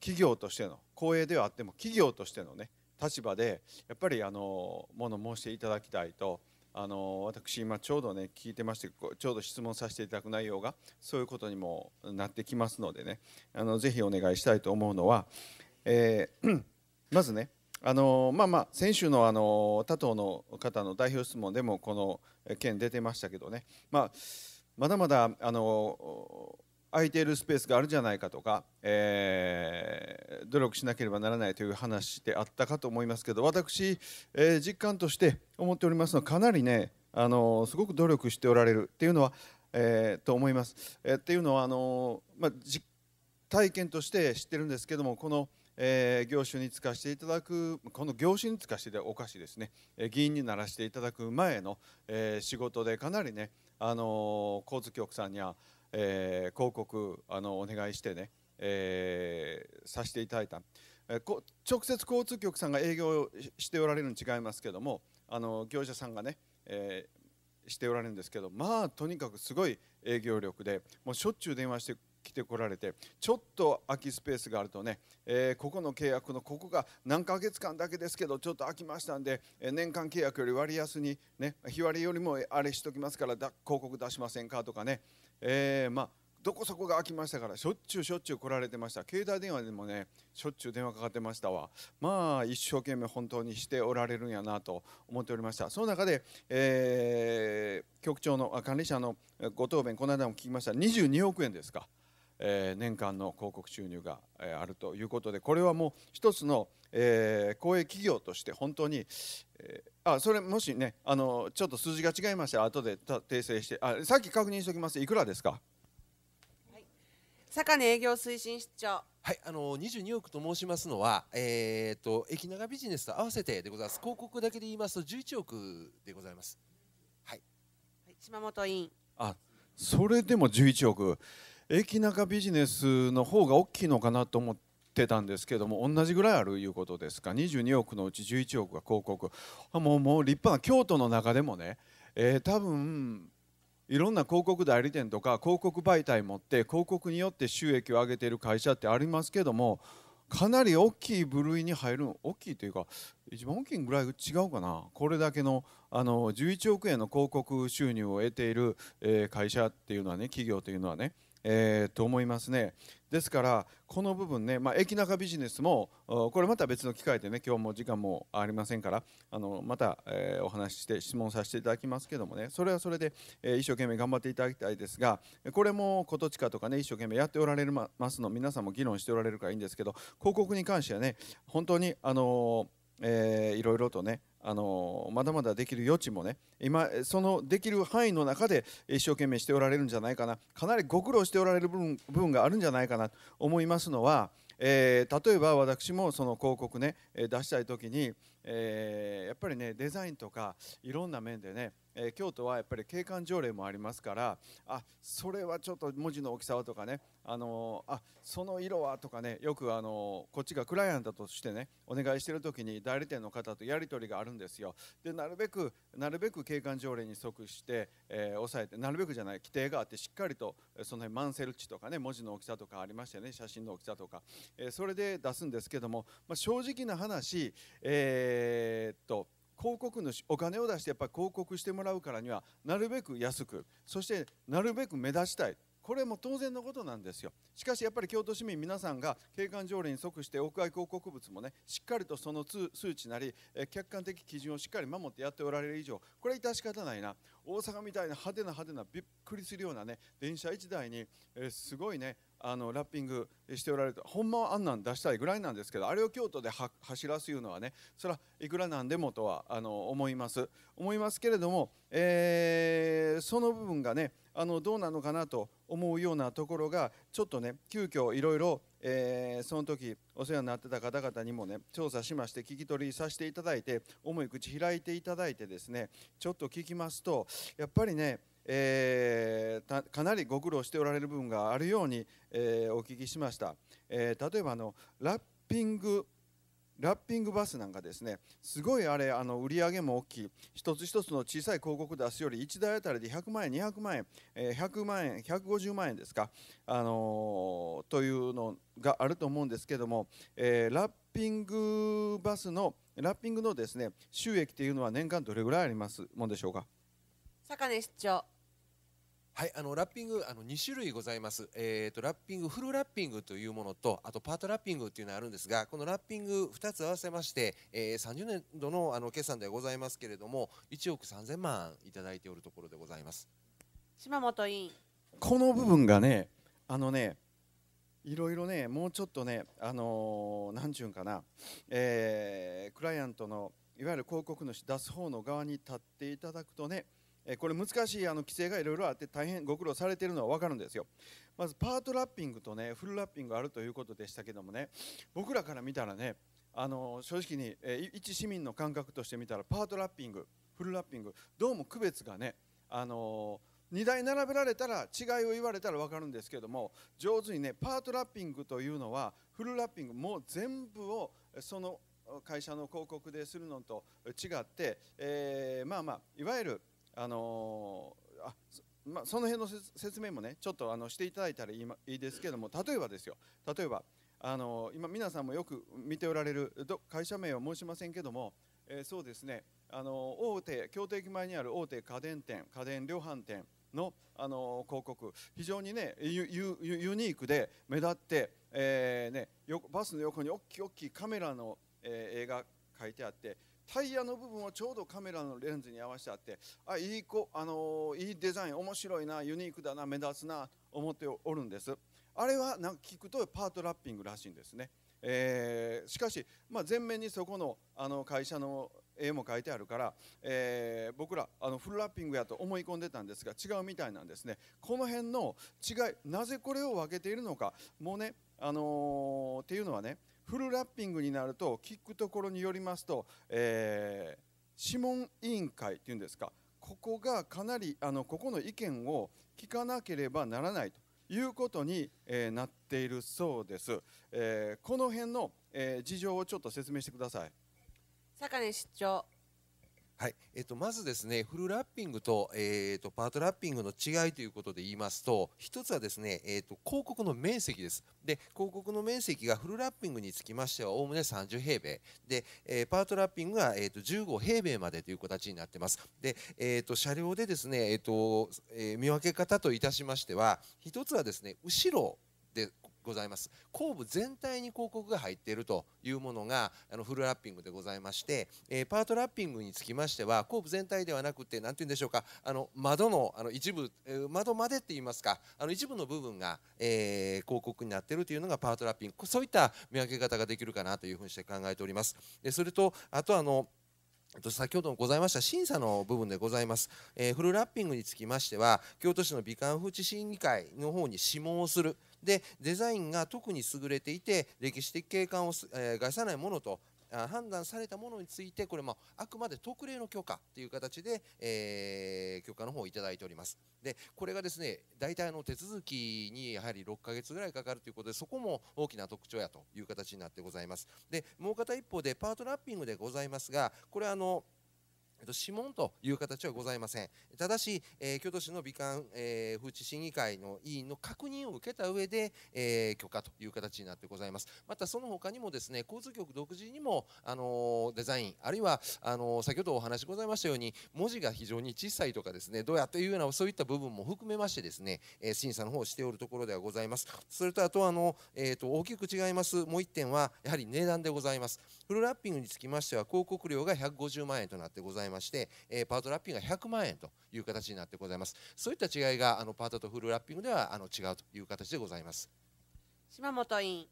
企業としての公営ではあっても企業としてのね立場でやっぱりあの物申していただきたいとあの私今ちょうどね聞いてましてちょうど質問させていただく内容がそういうことにもなってきますのでねあのぜひお願いしたいと思うのは、えー、まずねあのまあまあ先週のあの他党の方の代表質問でもこの件出てましたけどね、まあ、まだまだあの空いているスペースがあるじゃないかとか、えー、努力しなければならないという話であったかと思いますけど私、えー、実感として思っておりますのはかなりねあのすごく努力しておられるっていうのは、えー、と思います。えー、っていうのはあの、まあ、実体験として知ってるんですけどもこの、えー、業種に就かせていただくこの業種に就かせておかしいですね、え議員にならせていただく前の、え仕事でかなりね、あの交通局さんにはえー、広告あのお願いしてね、えー、させていただいた、えー、こ直接交通局さんが営業しておられるに違いますけどもあの業者さんがね、えー、しておられるんですけどまあとにかくすごい営業力でもうしょっちゅう電話して来てこられてちょっと空きスペースがあるとね、えー、ここの契約のここが何ヶ月間だけですけどちょっと空きましたんで、えー、年間契約より割安にね日割りよりもあれしときますからだ広告出しませんかとかね、えー、まあ、どこそこが空きましたからしょっちゅうしょっちゅう来られてました携帯電話でもねしょっちゅう電話かかってましたわまあ一生懸命本当にしておられるんやなと思っておりましたその中で、えー、局長の管理者のご答弁この間も聞きました22億円ですかえ年間の広告収入が、えあるということでこれはもう一つの、え公営企業として本当に、えあそれもしねあのちょっと数字が違いましたら後で訂正してあさっき確認しておきますいくらですか坂根営業推進室長はいあの22億と申しますのは、えーと、と駅長ビジネスと合わせてでございます広告だけで言いますと11億でございますはい、はい、島本委員あそれでも11億駅中ビジネスの方が大きいのかなと思ってたんですけども同じぐらいあるいうことですか22億のうち11億が広告もうもう立派な京都の中でもね、えー、多分いろんな広告代理店とか広告媒体持って広告によって収益を上げている会社ってありますけどもかなり大きい部類に入る大きいというか一番大きいぐらい違うかなこれだけのあの11億円の広告収入を得ている、会社っていうのはね企業というのはねえー、と思いますね。ですからこの部分ね、まあ、駅中ビジネスもこれまた別の機会でね今日も時間もありませんからあのまた、えー、お話しして質問させていただきますけどもねそれはそれで、えー、一生懸命頑張っていただきたいですがこれもコトチかとかね一生懸命やっておられますの皆さんも議論しておられるからいいんですけど広告に関してはね本当にあのーえー、いろいろとねあのまだまだできる余地もね今そのできる範囲の中で一生懸命しておられるんじゃないかなかなりご苦労しておられる部分部分があるんじゃないかなと思いますのは、えー、例えば私もその広告ね出したい時に、えー、やっぱりねデザインとかいろんな面でねえ京都はやっぱり景観条例もありますからあそれはちょっと文字の大きさはとかね、あのあその色はとかねよく、あのこっちがクライアントとしてねお願いしてる時に代理店の方とやり取りがあるんですよでなるべくなるべく景観条例に即して、えー、抑えてなるべくじゃない規定があってしっかりとその辺マンセル値とかね文字の大きさとかありましてね写真の大きさとか、えー、それで出すんですけども、まあ、正直な話えー、っと広告主お金を出してやっぱり広告してもらうからにはなるべく安くそしてなるべく目立ちたいこれも当然のことなんですよしかしやっぱり京都市民皆さんが景観条例に即して屋外広告物もねしっかりとその数値なり客観的基準をしっかり守ってやっておられる以上これは致し方ないな大阪みたいな派手な派手なびっくりするようなね電車1台に、えすごいねあのラッピングしておられてほんまはあんなん出したいぐらいなんですけどあれを京都で走らすいうのはねそれはいくらなんでもとはあの思います思いますけれども、えー、その部分がねあのどうなのかなと思うようなところがちょっとね急遽いろいろえー、その時お世話になってた方々にもね調査しまして聞き取りさせていただいて重い口開いていただいてですねちょっと聞きますとやっぱりねえー、かなりご苦労しておられる部分があるように、えー、お聞きしました、えー、例えばあのラッピングラッピングバスなんかですねすごいあれあの売り上げも大きい一つ一つの小さい広告出すより1台あたりで100万円200万円、100万円150万円ですか、あのー、というのがあると思うんですけども、えー、ラッピングバスのラッピングのですね収益というのは年間どれぐらいありますもんでしょうか坂根市長はい、あのラッピングあの2種類ございます、えーと、ラッピングフルラッピングというものとあとパートラッピングというのがあるんですがこのラッピング2つ合わせまして、えー、30年度のあの決算ではございますけれども1億3000万いただいておるところでございます島本委員この部分がねあのねいろいろねもうちょっとねあの何、ー、ちゅうんかな、えー、クライアントのいわゆる広告主出す方の側に立っていただくとねこれ難しいあの規制がいろいろあって大変ご苦労されているのは分かるんですよ。まずパートラッピングとねフルラッピングがあるということでしたけどもね僕らから見たらねあの正直に一市民の感覚として見たらパートラッピングフルラッピングどうも区別がねあの2台並べられたら違いを言われたら分かるんですけども上手にねパートラッピングというのはフルラッピングもう全部をその会社の広告でするのと違って、えー、まあまあいわゆるあのあまあ、その辺の説明もねちょっとあのしていただいたらいいですけども例えばですよ例えばあの今皆さんもよく見ておられる会社名は申しませんけども、えー、そうですねあの大手京都駅前にある大手家電店家電量販店のあの広告非常にねユニークで目立って、えーね、バスの横に大きい大きいカメラの、えー、絵が書いてあってタイヤの部分をちょうどカメラのレンズに合わせてあってあいい子、あのいいデザイン面白いなユニークだな目立つな思っておるんですあれはなんか聞くとパートラッピングらしいんですね、えー、しかし、まあ、前面にそこのあの会社の絵も書いてあるから、えー、僕らあのフルラッピングやと思い込んでたんですが違うみたいなんですねこの辺の違いなぜこれを分けているのかもうね、あのー、っていうのはねフルラッピングになると聞くところによりますと、えー、諮問委員会っていうんですかここがかなりあのここの意見を聞かなければならないということに、えー、なっているそうです、えー、この辺の、えー、事情をちょっと説明してください坂根市長はいえー、とまずですねフルラッピングと,、えー、とパートラッピングの違いということで言いますと1つはですね、えー、と広告の面積ですで広告の面積がフルラッピングにつきましてはおおむね30平米で、えー、パートラッピングは、えー、と15平米までという形になってますで、えー、と車両でですね、えーとえ見分け方といたしましては1つはですね後ろでございます後部全体に広告が入っているというものがあのフルラッピングでございまして、えー、パートラッピングにつきましては後部全体ではなくて何て言うんでしょうかあの窓のあの一部、えー、窓までって言いますかあの一部の部分が、えー、広告になっているというのがパートラッピングそういった見分け方ができるかなというふうにして考えております。でそれとあとあの先ほどもございました審査の部分でございます、えー、フルラッピングにつきましては京都市の美観風地審議会の方に諮問をするでデザインが特に優れていて歴史的景観を、えー、害さないものと判断されたものについてこれ、もあ、くまで特例の許可という形で、えー、許可の方をいただいておりますでこれがですね大体の手続きにやはり6ヶ月ぐらいかかるということでそこも大きな特徴やという形になってございますでもう片一方でパートナッピングでございますがこれあの指紋という形はございませんただし、えー、京都市の美観、えー、風知審議会の委員の確認を受けた上で、えー、許可という形になってございますまたその他にもですね交通局独自にも、あのデザインあるいはあの先ほどお話ございましたように文字が非常に小さいとかですねどうやっていうようなそういった部分も含めましてですね、え審査の方をしておるところではございますそれとあとあの、えーと、大きく違いますもう1点はやはり値段でございますフルラッピングにつきましては広告料が150万円となってございますいまして、えパートラッピングが100万円という形になってございますそういった違いがあのパートとフルラッピングではあの違うという形でございます島本委員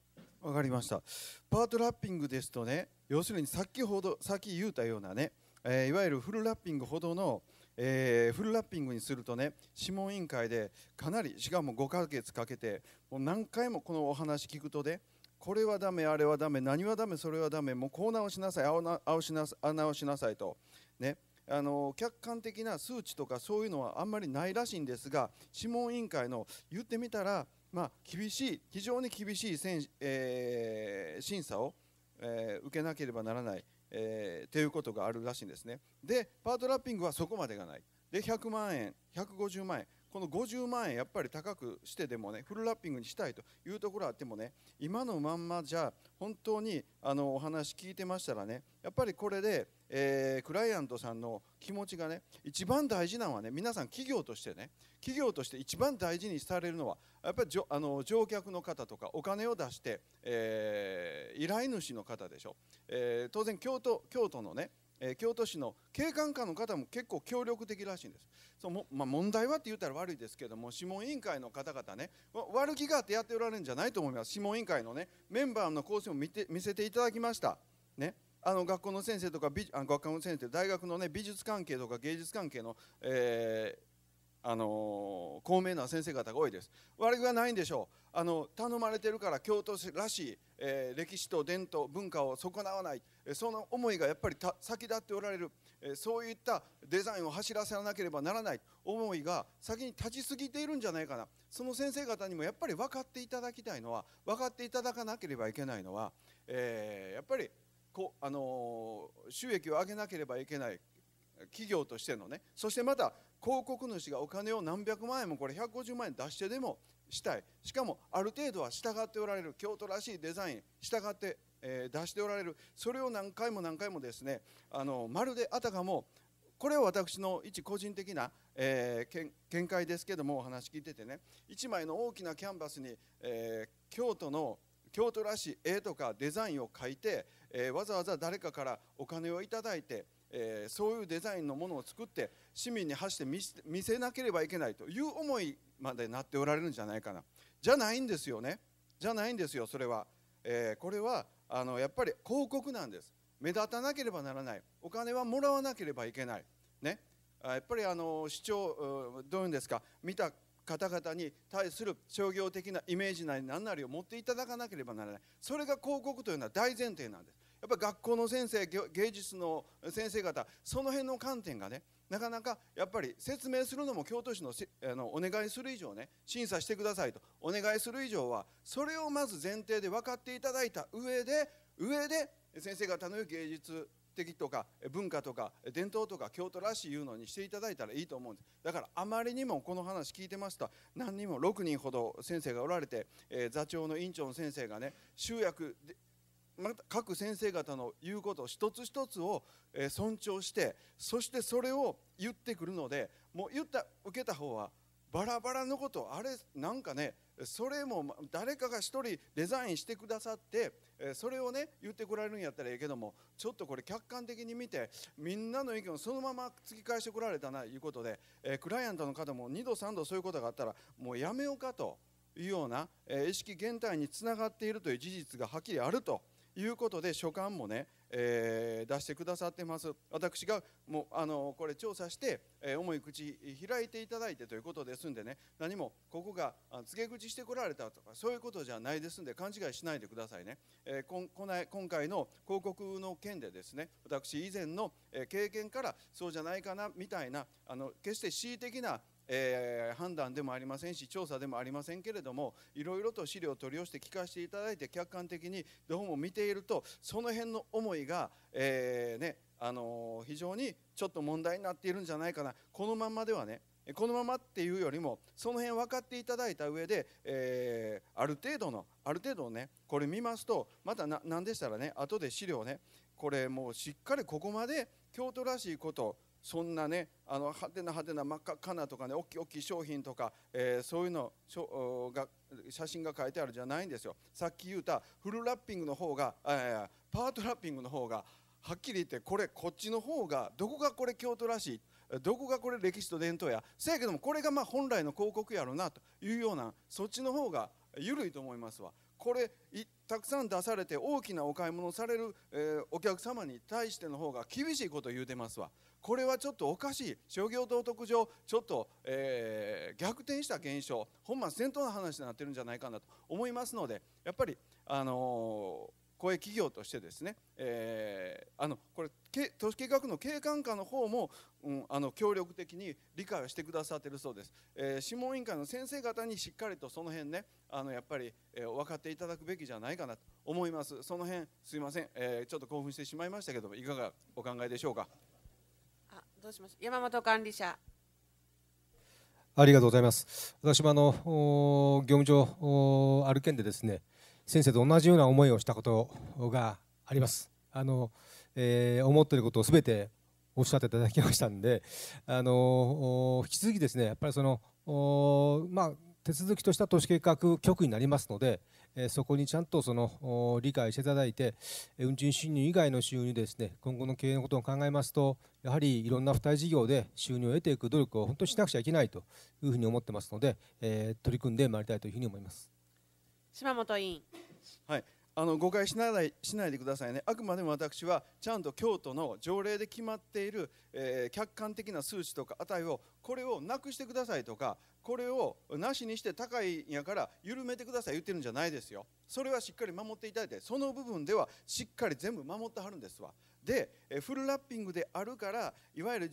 わかりましたパートラッピングですとね要するに先ほど先言ったようなね、えいわゆるフルラッピングほどのえー、フルラッピングにするとね諮問委員会でかなりしかも5ヶ月かけてもう何回もこのお話聞くとねこれはだめあれはだめ何はだめそれはだめもうこう直しなさいああ直しなさいとね、あの客観的な数値とかそういうのはあんまりないらしいんですが諮問委員会の言ってみたら、まあ、厳しい非常に厳しいせん、えー、審査を、えー、受けなければならない、えー、ということがあるらしいんですねでパートラッピングはそこまでがないで100万円150万円この50万円やっぱり高くしてでもねフルラッピングにしたいというところあってもね今のまんまじゃ本当にあのお話聞いてましたらねやっぱりこれでえー、クライアントさんの気持ちがね一番大事なのはね皆さん企業としてね企業として一番大事にされるのはやっぱりじょあの乗客の方とかお金を出して、えー、依頼主の方でしょ、えー、当然京都京都のねえ京都市の警官官の方も結構協力的らしいんですそも、まあ、問題はって言ったら悪いですけども諮問委員会の方々ね悪気があってやっておられるんじゃないと思います諮問委員会のねメンバーの構成を見て見せていただきましたねあの学校の先生とか美あの学校の先生大学の、ね、美術関係とか芸術関係の、えー、あの高名な先生方が多いです悪気はないんでしょうあの頼まれてるから京都らしい、えー、歴史と伝統文化を損なわないその思いがやっぱり先立っておられるそういったデザインを走らせなければならない思いが先に立ちすぎているんじゃないかなその先生方にもやっぱり分かっていただきたいのは分かっていただかなければいけないのは、えー、やっぱりこあの収益を上げなければいけない企業としてのねそしてまた広告主がお金を何百万円もこれ150万円出してでもしたいしかもある程度は従っておられる京都らしいデザイン従って、え出しておられるそれを何回も何回もですねあのまるであたかもこれは私の一個人的な、えー、見解ですけどもお話聞いててね一枚の大きなキャンバスに、えー、京都の京都らしい絵とかデザインを描いてえー、わざわざ誰かからお金をいただいて、えー、そういうデザインのものを作って市民に発して見せなければいけないという思いまでなっておられるんじゃないかなじゃないんですよねじゃないんですよそれは、えー、これはあのやっぱり広告なんです目立たなければならないお金はもらわなければいけないねやっぱりあの市長どういうんですか見た方々に対する商業的なイメージなり何なりを持っていただかなければならないそれが広告というのは大前提なんですやっぱり学校の先生芸術の先生方その辺の観点がねなかなかやっぱり説明するのも京都市のあのお願いする以上ね審査してくださいとお願いする以上はそれをまず前提で分かっていただいた上で上で先生方の芸術的とか文化とか伝統とか京都らしいいうのにしていただいたらいいと思うんですだからあまりにもこの話聞いてますと何人も6人ほど先生がおられて、えー、座長の院長の先生がね集約でまた各先生方の言うこと一つ一つを、え尊重してそしてそれを言ってくるのでもう言った受けた方はバラバラのことあれなんかねそれも誰かが1人デザインしてくださってそれをね言ってこられるんやったらええけどもちょっとこれ客観的に見てみんなの意見をそのまま突き返してこられたないうことでクライアントの方も2度3度そういうことがあったらもうやめようかというような意識減退につながっているという事実がはっきりあるということで所感もねえー、出してくださってます私がもうあのこれ調査して、えー、重い口開いていただいてということですんでね何もここが告げ口してこられたとかそういうことじゃないですんで勘違いしないでくださいね、えー、ここない今回の広告の件でですね私以前の経験からそうじゃないかなみたいなあの決して恣意的なえー、判断でもありませんし調査でもありませんけれどもいろいろと資料を取り寄せて聞かせていただいて客観的にどうも見ているとその辺の思いが、えー、ねあのー、非常にちょっと問題になっているんじゃないかなこのままではねこのままっていうよりもその辺分かっていただいた上で、えー、ある程度のある程度ねこれ見ますとまた何でしたらね後で資料ねこれもうしっかりここまで京都らしいことそんなねあの派手な派手な真っ赤っかなとかね大きい大きい商品とか、えー、そういうのが写真が書いてあるじゃないんですよさっき言うたフルラッピングの方が、えー、パートラッピングの方がはっきり言ってこれこっちの方がどこがこれ京都らしいどこがこれ歴史と伝統やせやけどもこれがま本来の広告やろなというようなそっちの方が緩いと思いますわ。これたくさん出されて大きなお買い物をされる、えー、お客様に対しての方が厳しいことを言うてますわこれはちょっとおかしい商業道徳上ちょっと、えー、逆転した現象本末転倒の話になってるんじゃないかなと思いますのでやっぱり、あのー、公営企業としてですね、えー、あのこれ都市計画の景観課の方も、うん、あの協力的に理解をしてくださってるそうです、えー、諮問委員会の先生方にしっかりとその辺ねあのやっぱり、えー、分かっていただくべきじゃないかなと思いますその辺すいません、えー、ちょっと興奮してしまいましたけどもいかがお考えでしょうか。どうしまし山本管理者。ありがとうございます。私もあの業務上ある県でですね、先生と同じような思いをしたことがあります。あの、えー、思っていることをすべておっしゃっていただきましたんで、あの引き続きですね、やっぱりそのまあ手続きとした都市計画局になりますので、えそこにちゃんとその理解していただいて、運賃収入以外の収入ですね、今後の経営のことを考えますと、やはりいろんな付帯事業で収入を得ていく努力を本当にしなくちゃいけないというふうに思ってますので、え取り組んでまいりたいというふうに思います。島本委員。はい、あの誤解しないしないでくださいねあくまでも私はちゃんと京都の条例で決まっている、えー、客観的な数値とか値をこれをなくしてくださいとかこれをなしにして高いんやから緩めてください言ってるんじゃないですよそれはしっかり守っていただいてその部分ではしっかり全部守ってはるんですわでフルラッピングであるからいわゆる、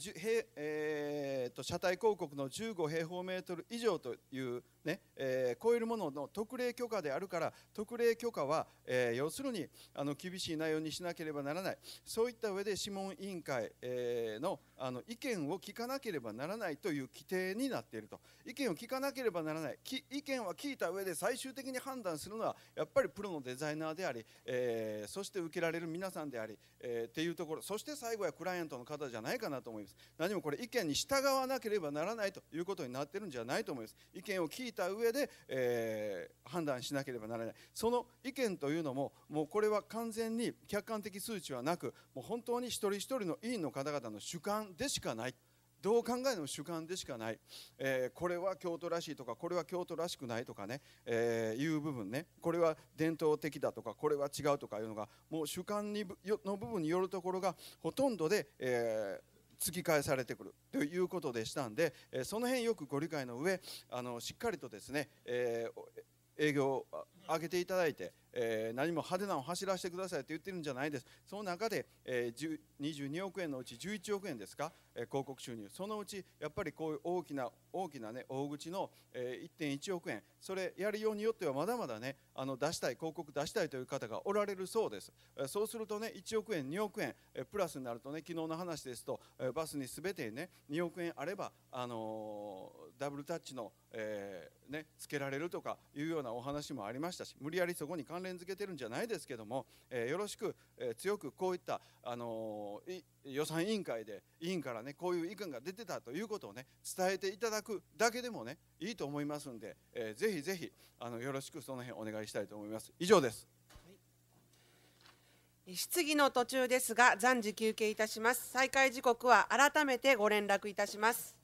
えー、と車体広告の15平方メートル以上というねえー、超えるものの特例許可であるから特例許可は、えー、要するにあの厳しい内容にしなければならないそういった上で諮問委員会、えー、のあの意見を聞かなければならないという規定になっていると意見を聞かなければならない意見は聞いた上で最終的に判断するのはやっぱりプロのデザイナーであり、えー、そして受けられる皆さんであり、えー、っていうところそして最後はクライアントの方じゃないかなと思います何もこれ意見に従わなければならないということになってるんじゃないと思います意見を聞いた上で、えー、判断しなければならないその意見というのももうこれは完全に客観的数値はなくもう本当に一人一人の委員の方々の主観でしかない。どう考えても主観でしかない、えー、これは京都らしいとかこれは京都らしくないとかね、えー、いう部分ねこれは伝統的だとかこれは違うとかいうのがもう主観にの部分によるところがほとんどで、えー、突き返されてくるということでしたんでその辺よくご理解の上あのしっかりとですね、えー営業を上げていただいて、えー、何も派手なのを走らせてくださいと言ってるんじゃないです、その中で、えー、22億円のうち11億円ですか、えー、広告収入、そのうちやっぱりこういう大きな大きな、ね、大口の、えー、1.1億円、それやるようによってはまだまだ、ね、あの出したい、広告出したいという方がおられるそうです、えそうすると、ね、1億円、2億円、えプラスになるとね昨日の話ですと、えバスにすべて、ね、2億円あれば、あのダブルタッチの、えー、ね、つけられるとかいうようなお話もありましたし無理やりそこに関連づけてるんじゃないですけども、えー、よろしく、えー、強くこういった、あの予算委員会で委員からねこういう意見が出てたということをね伝えていただくだけでもねいいと思いますんで、えー、ぜひぜひあのよろしくその辺お願いしたいと思います。以上です、はい、質疑の途中ですが暫時休憩いたします再開時刻は改めてご連絡いたします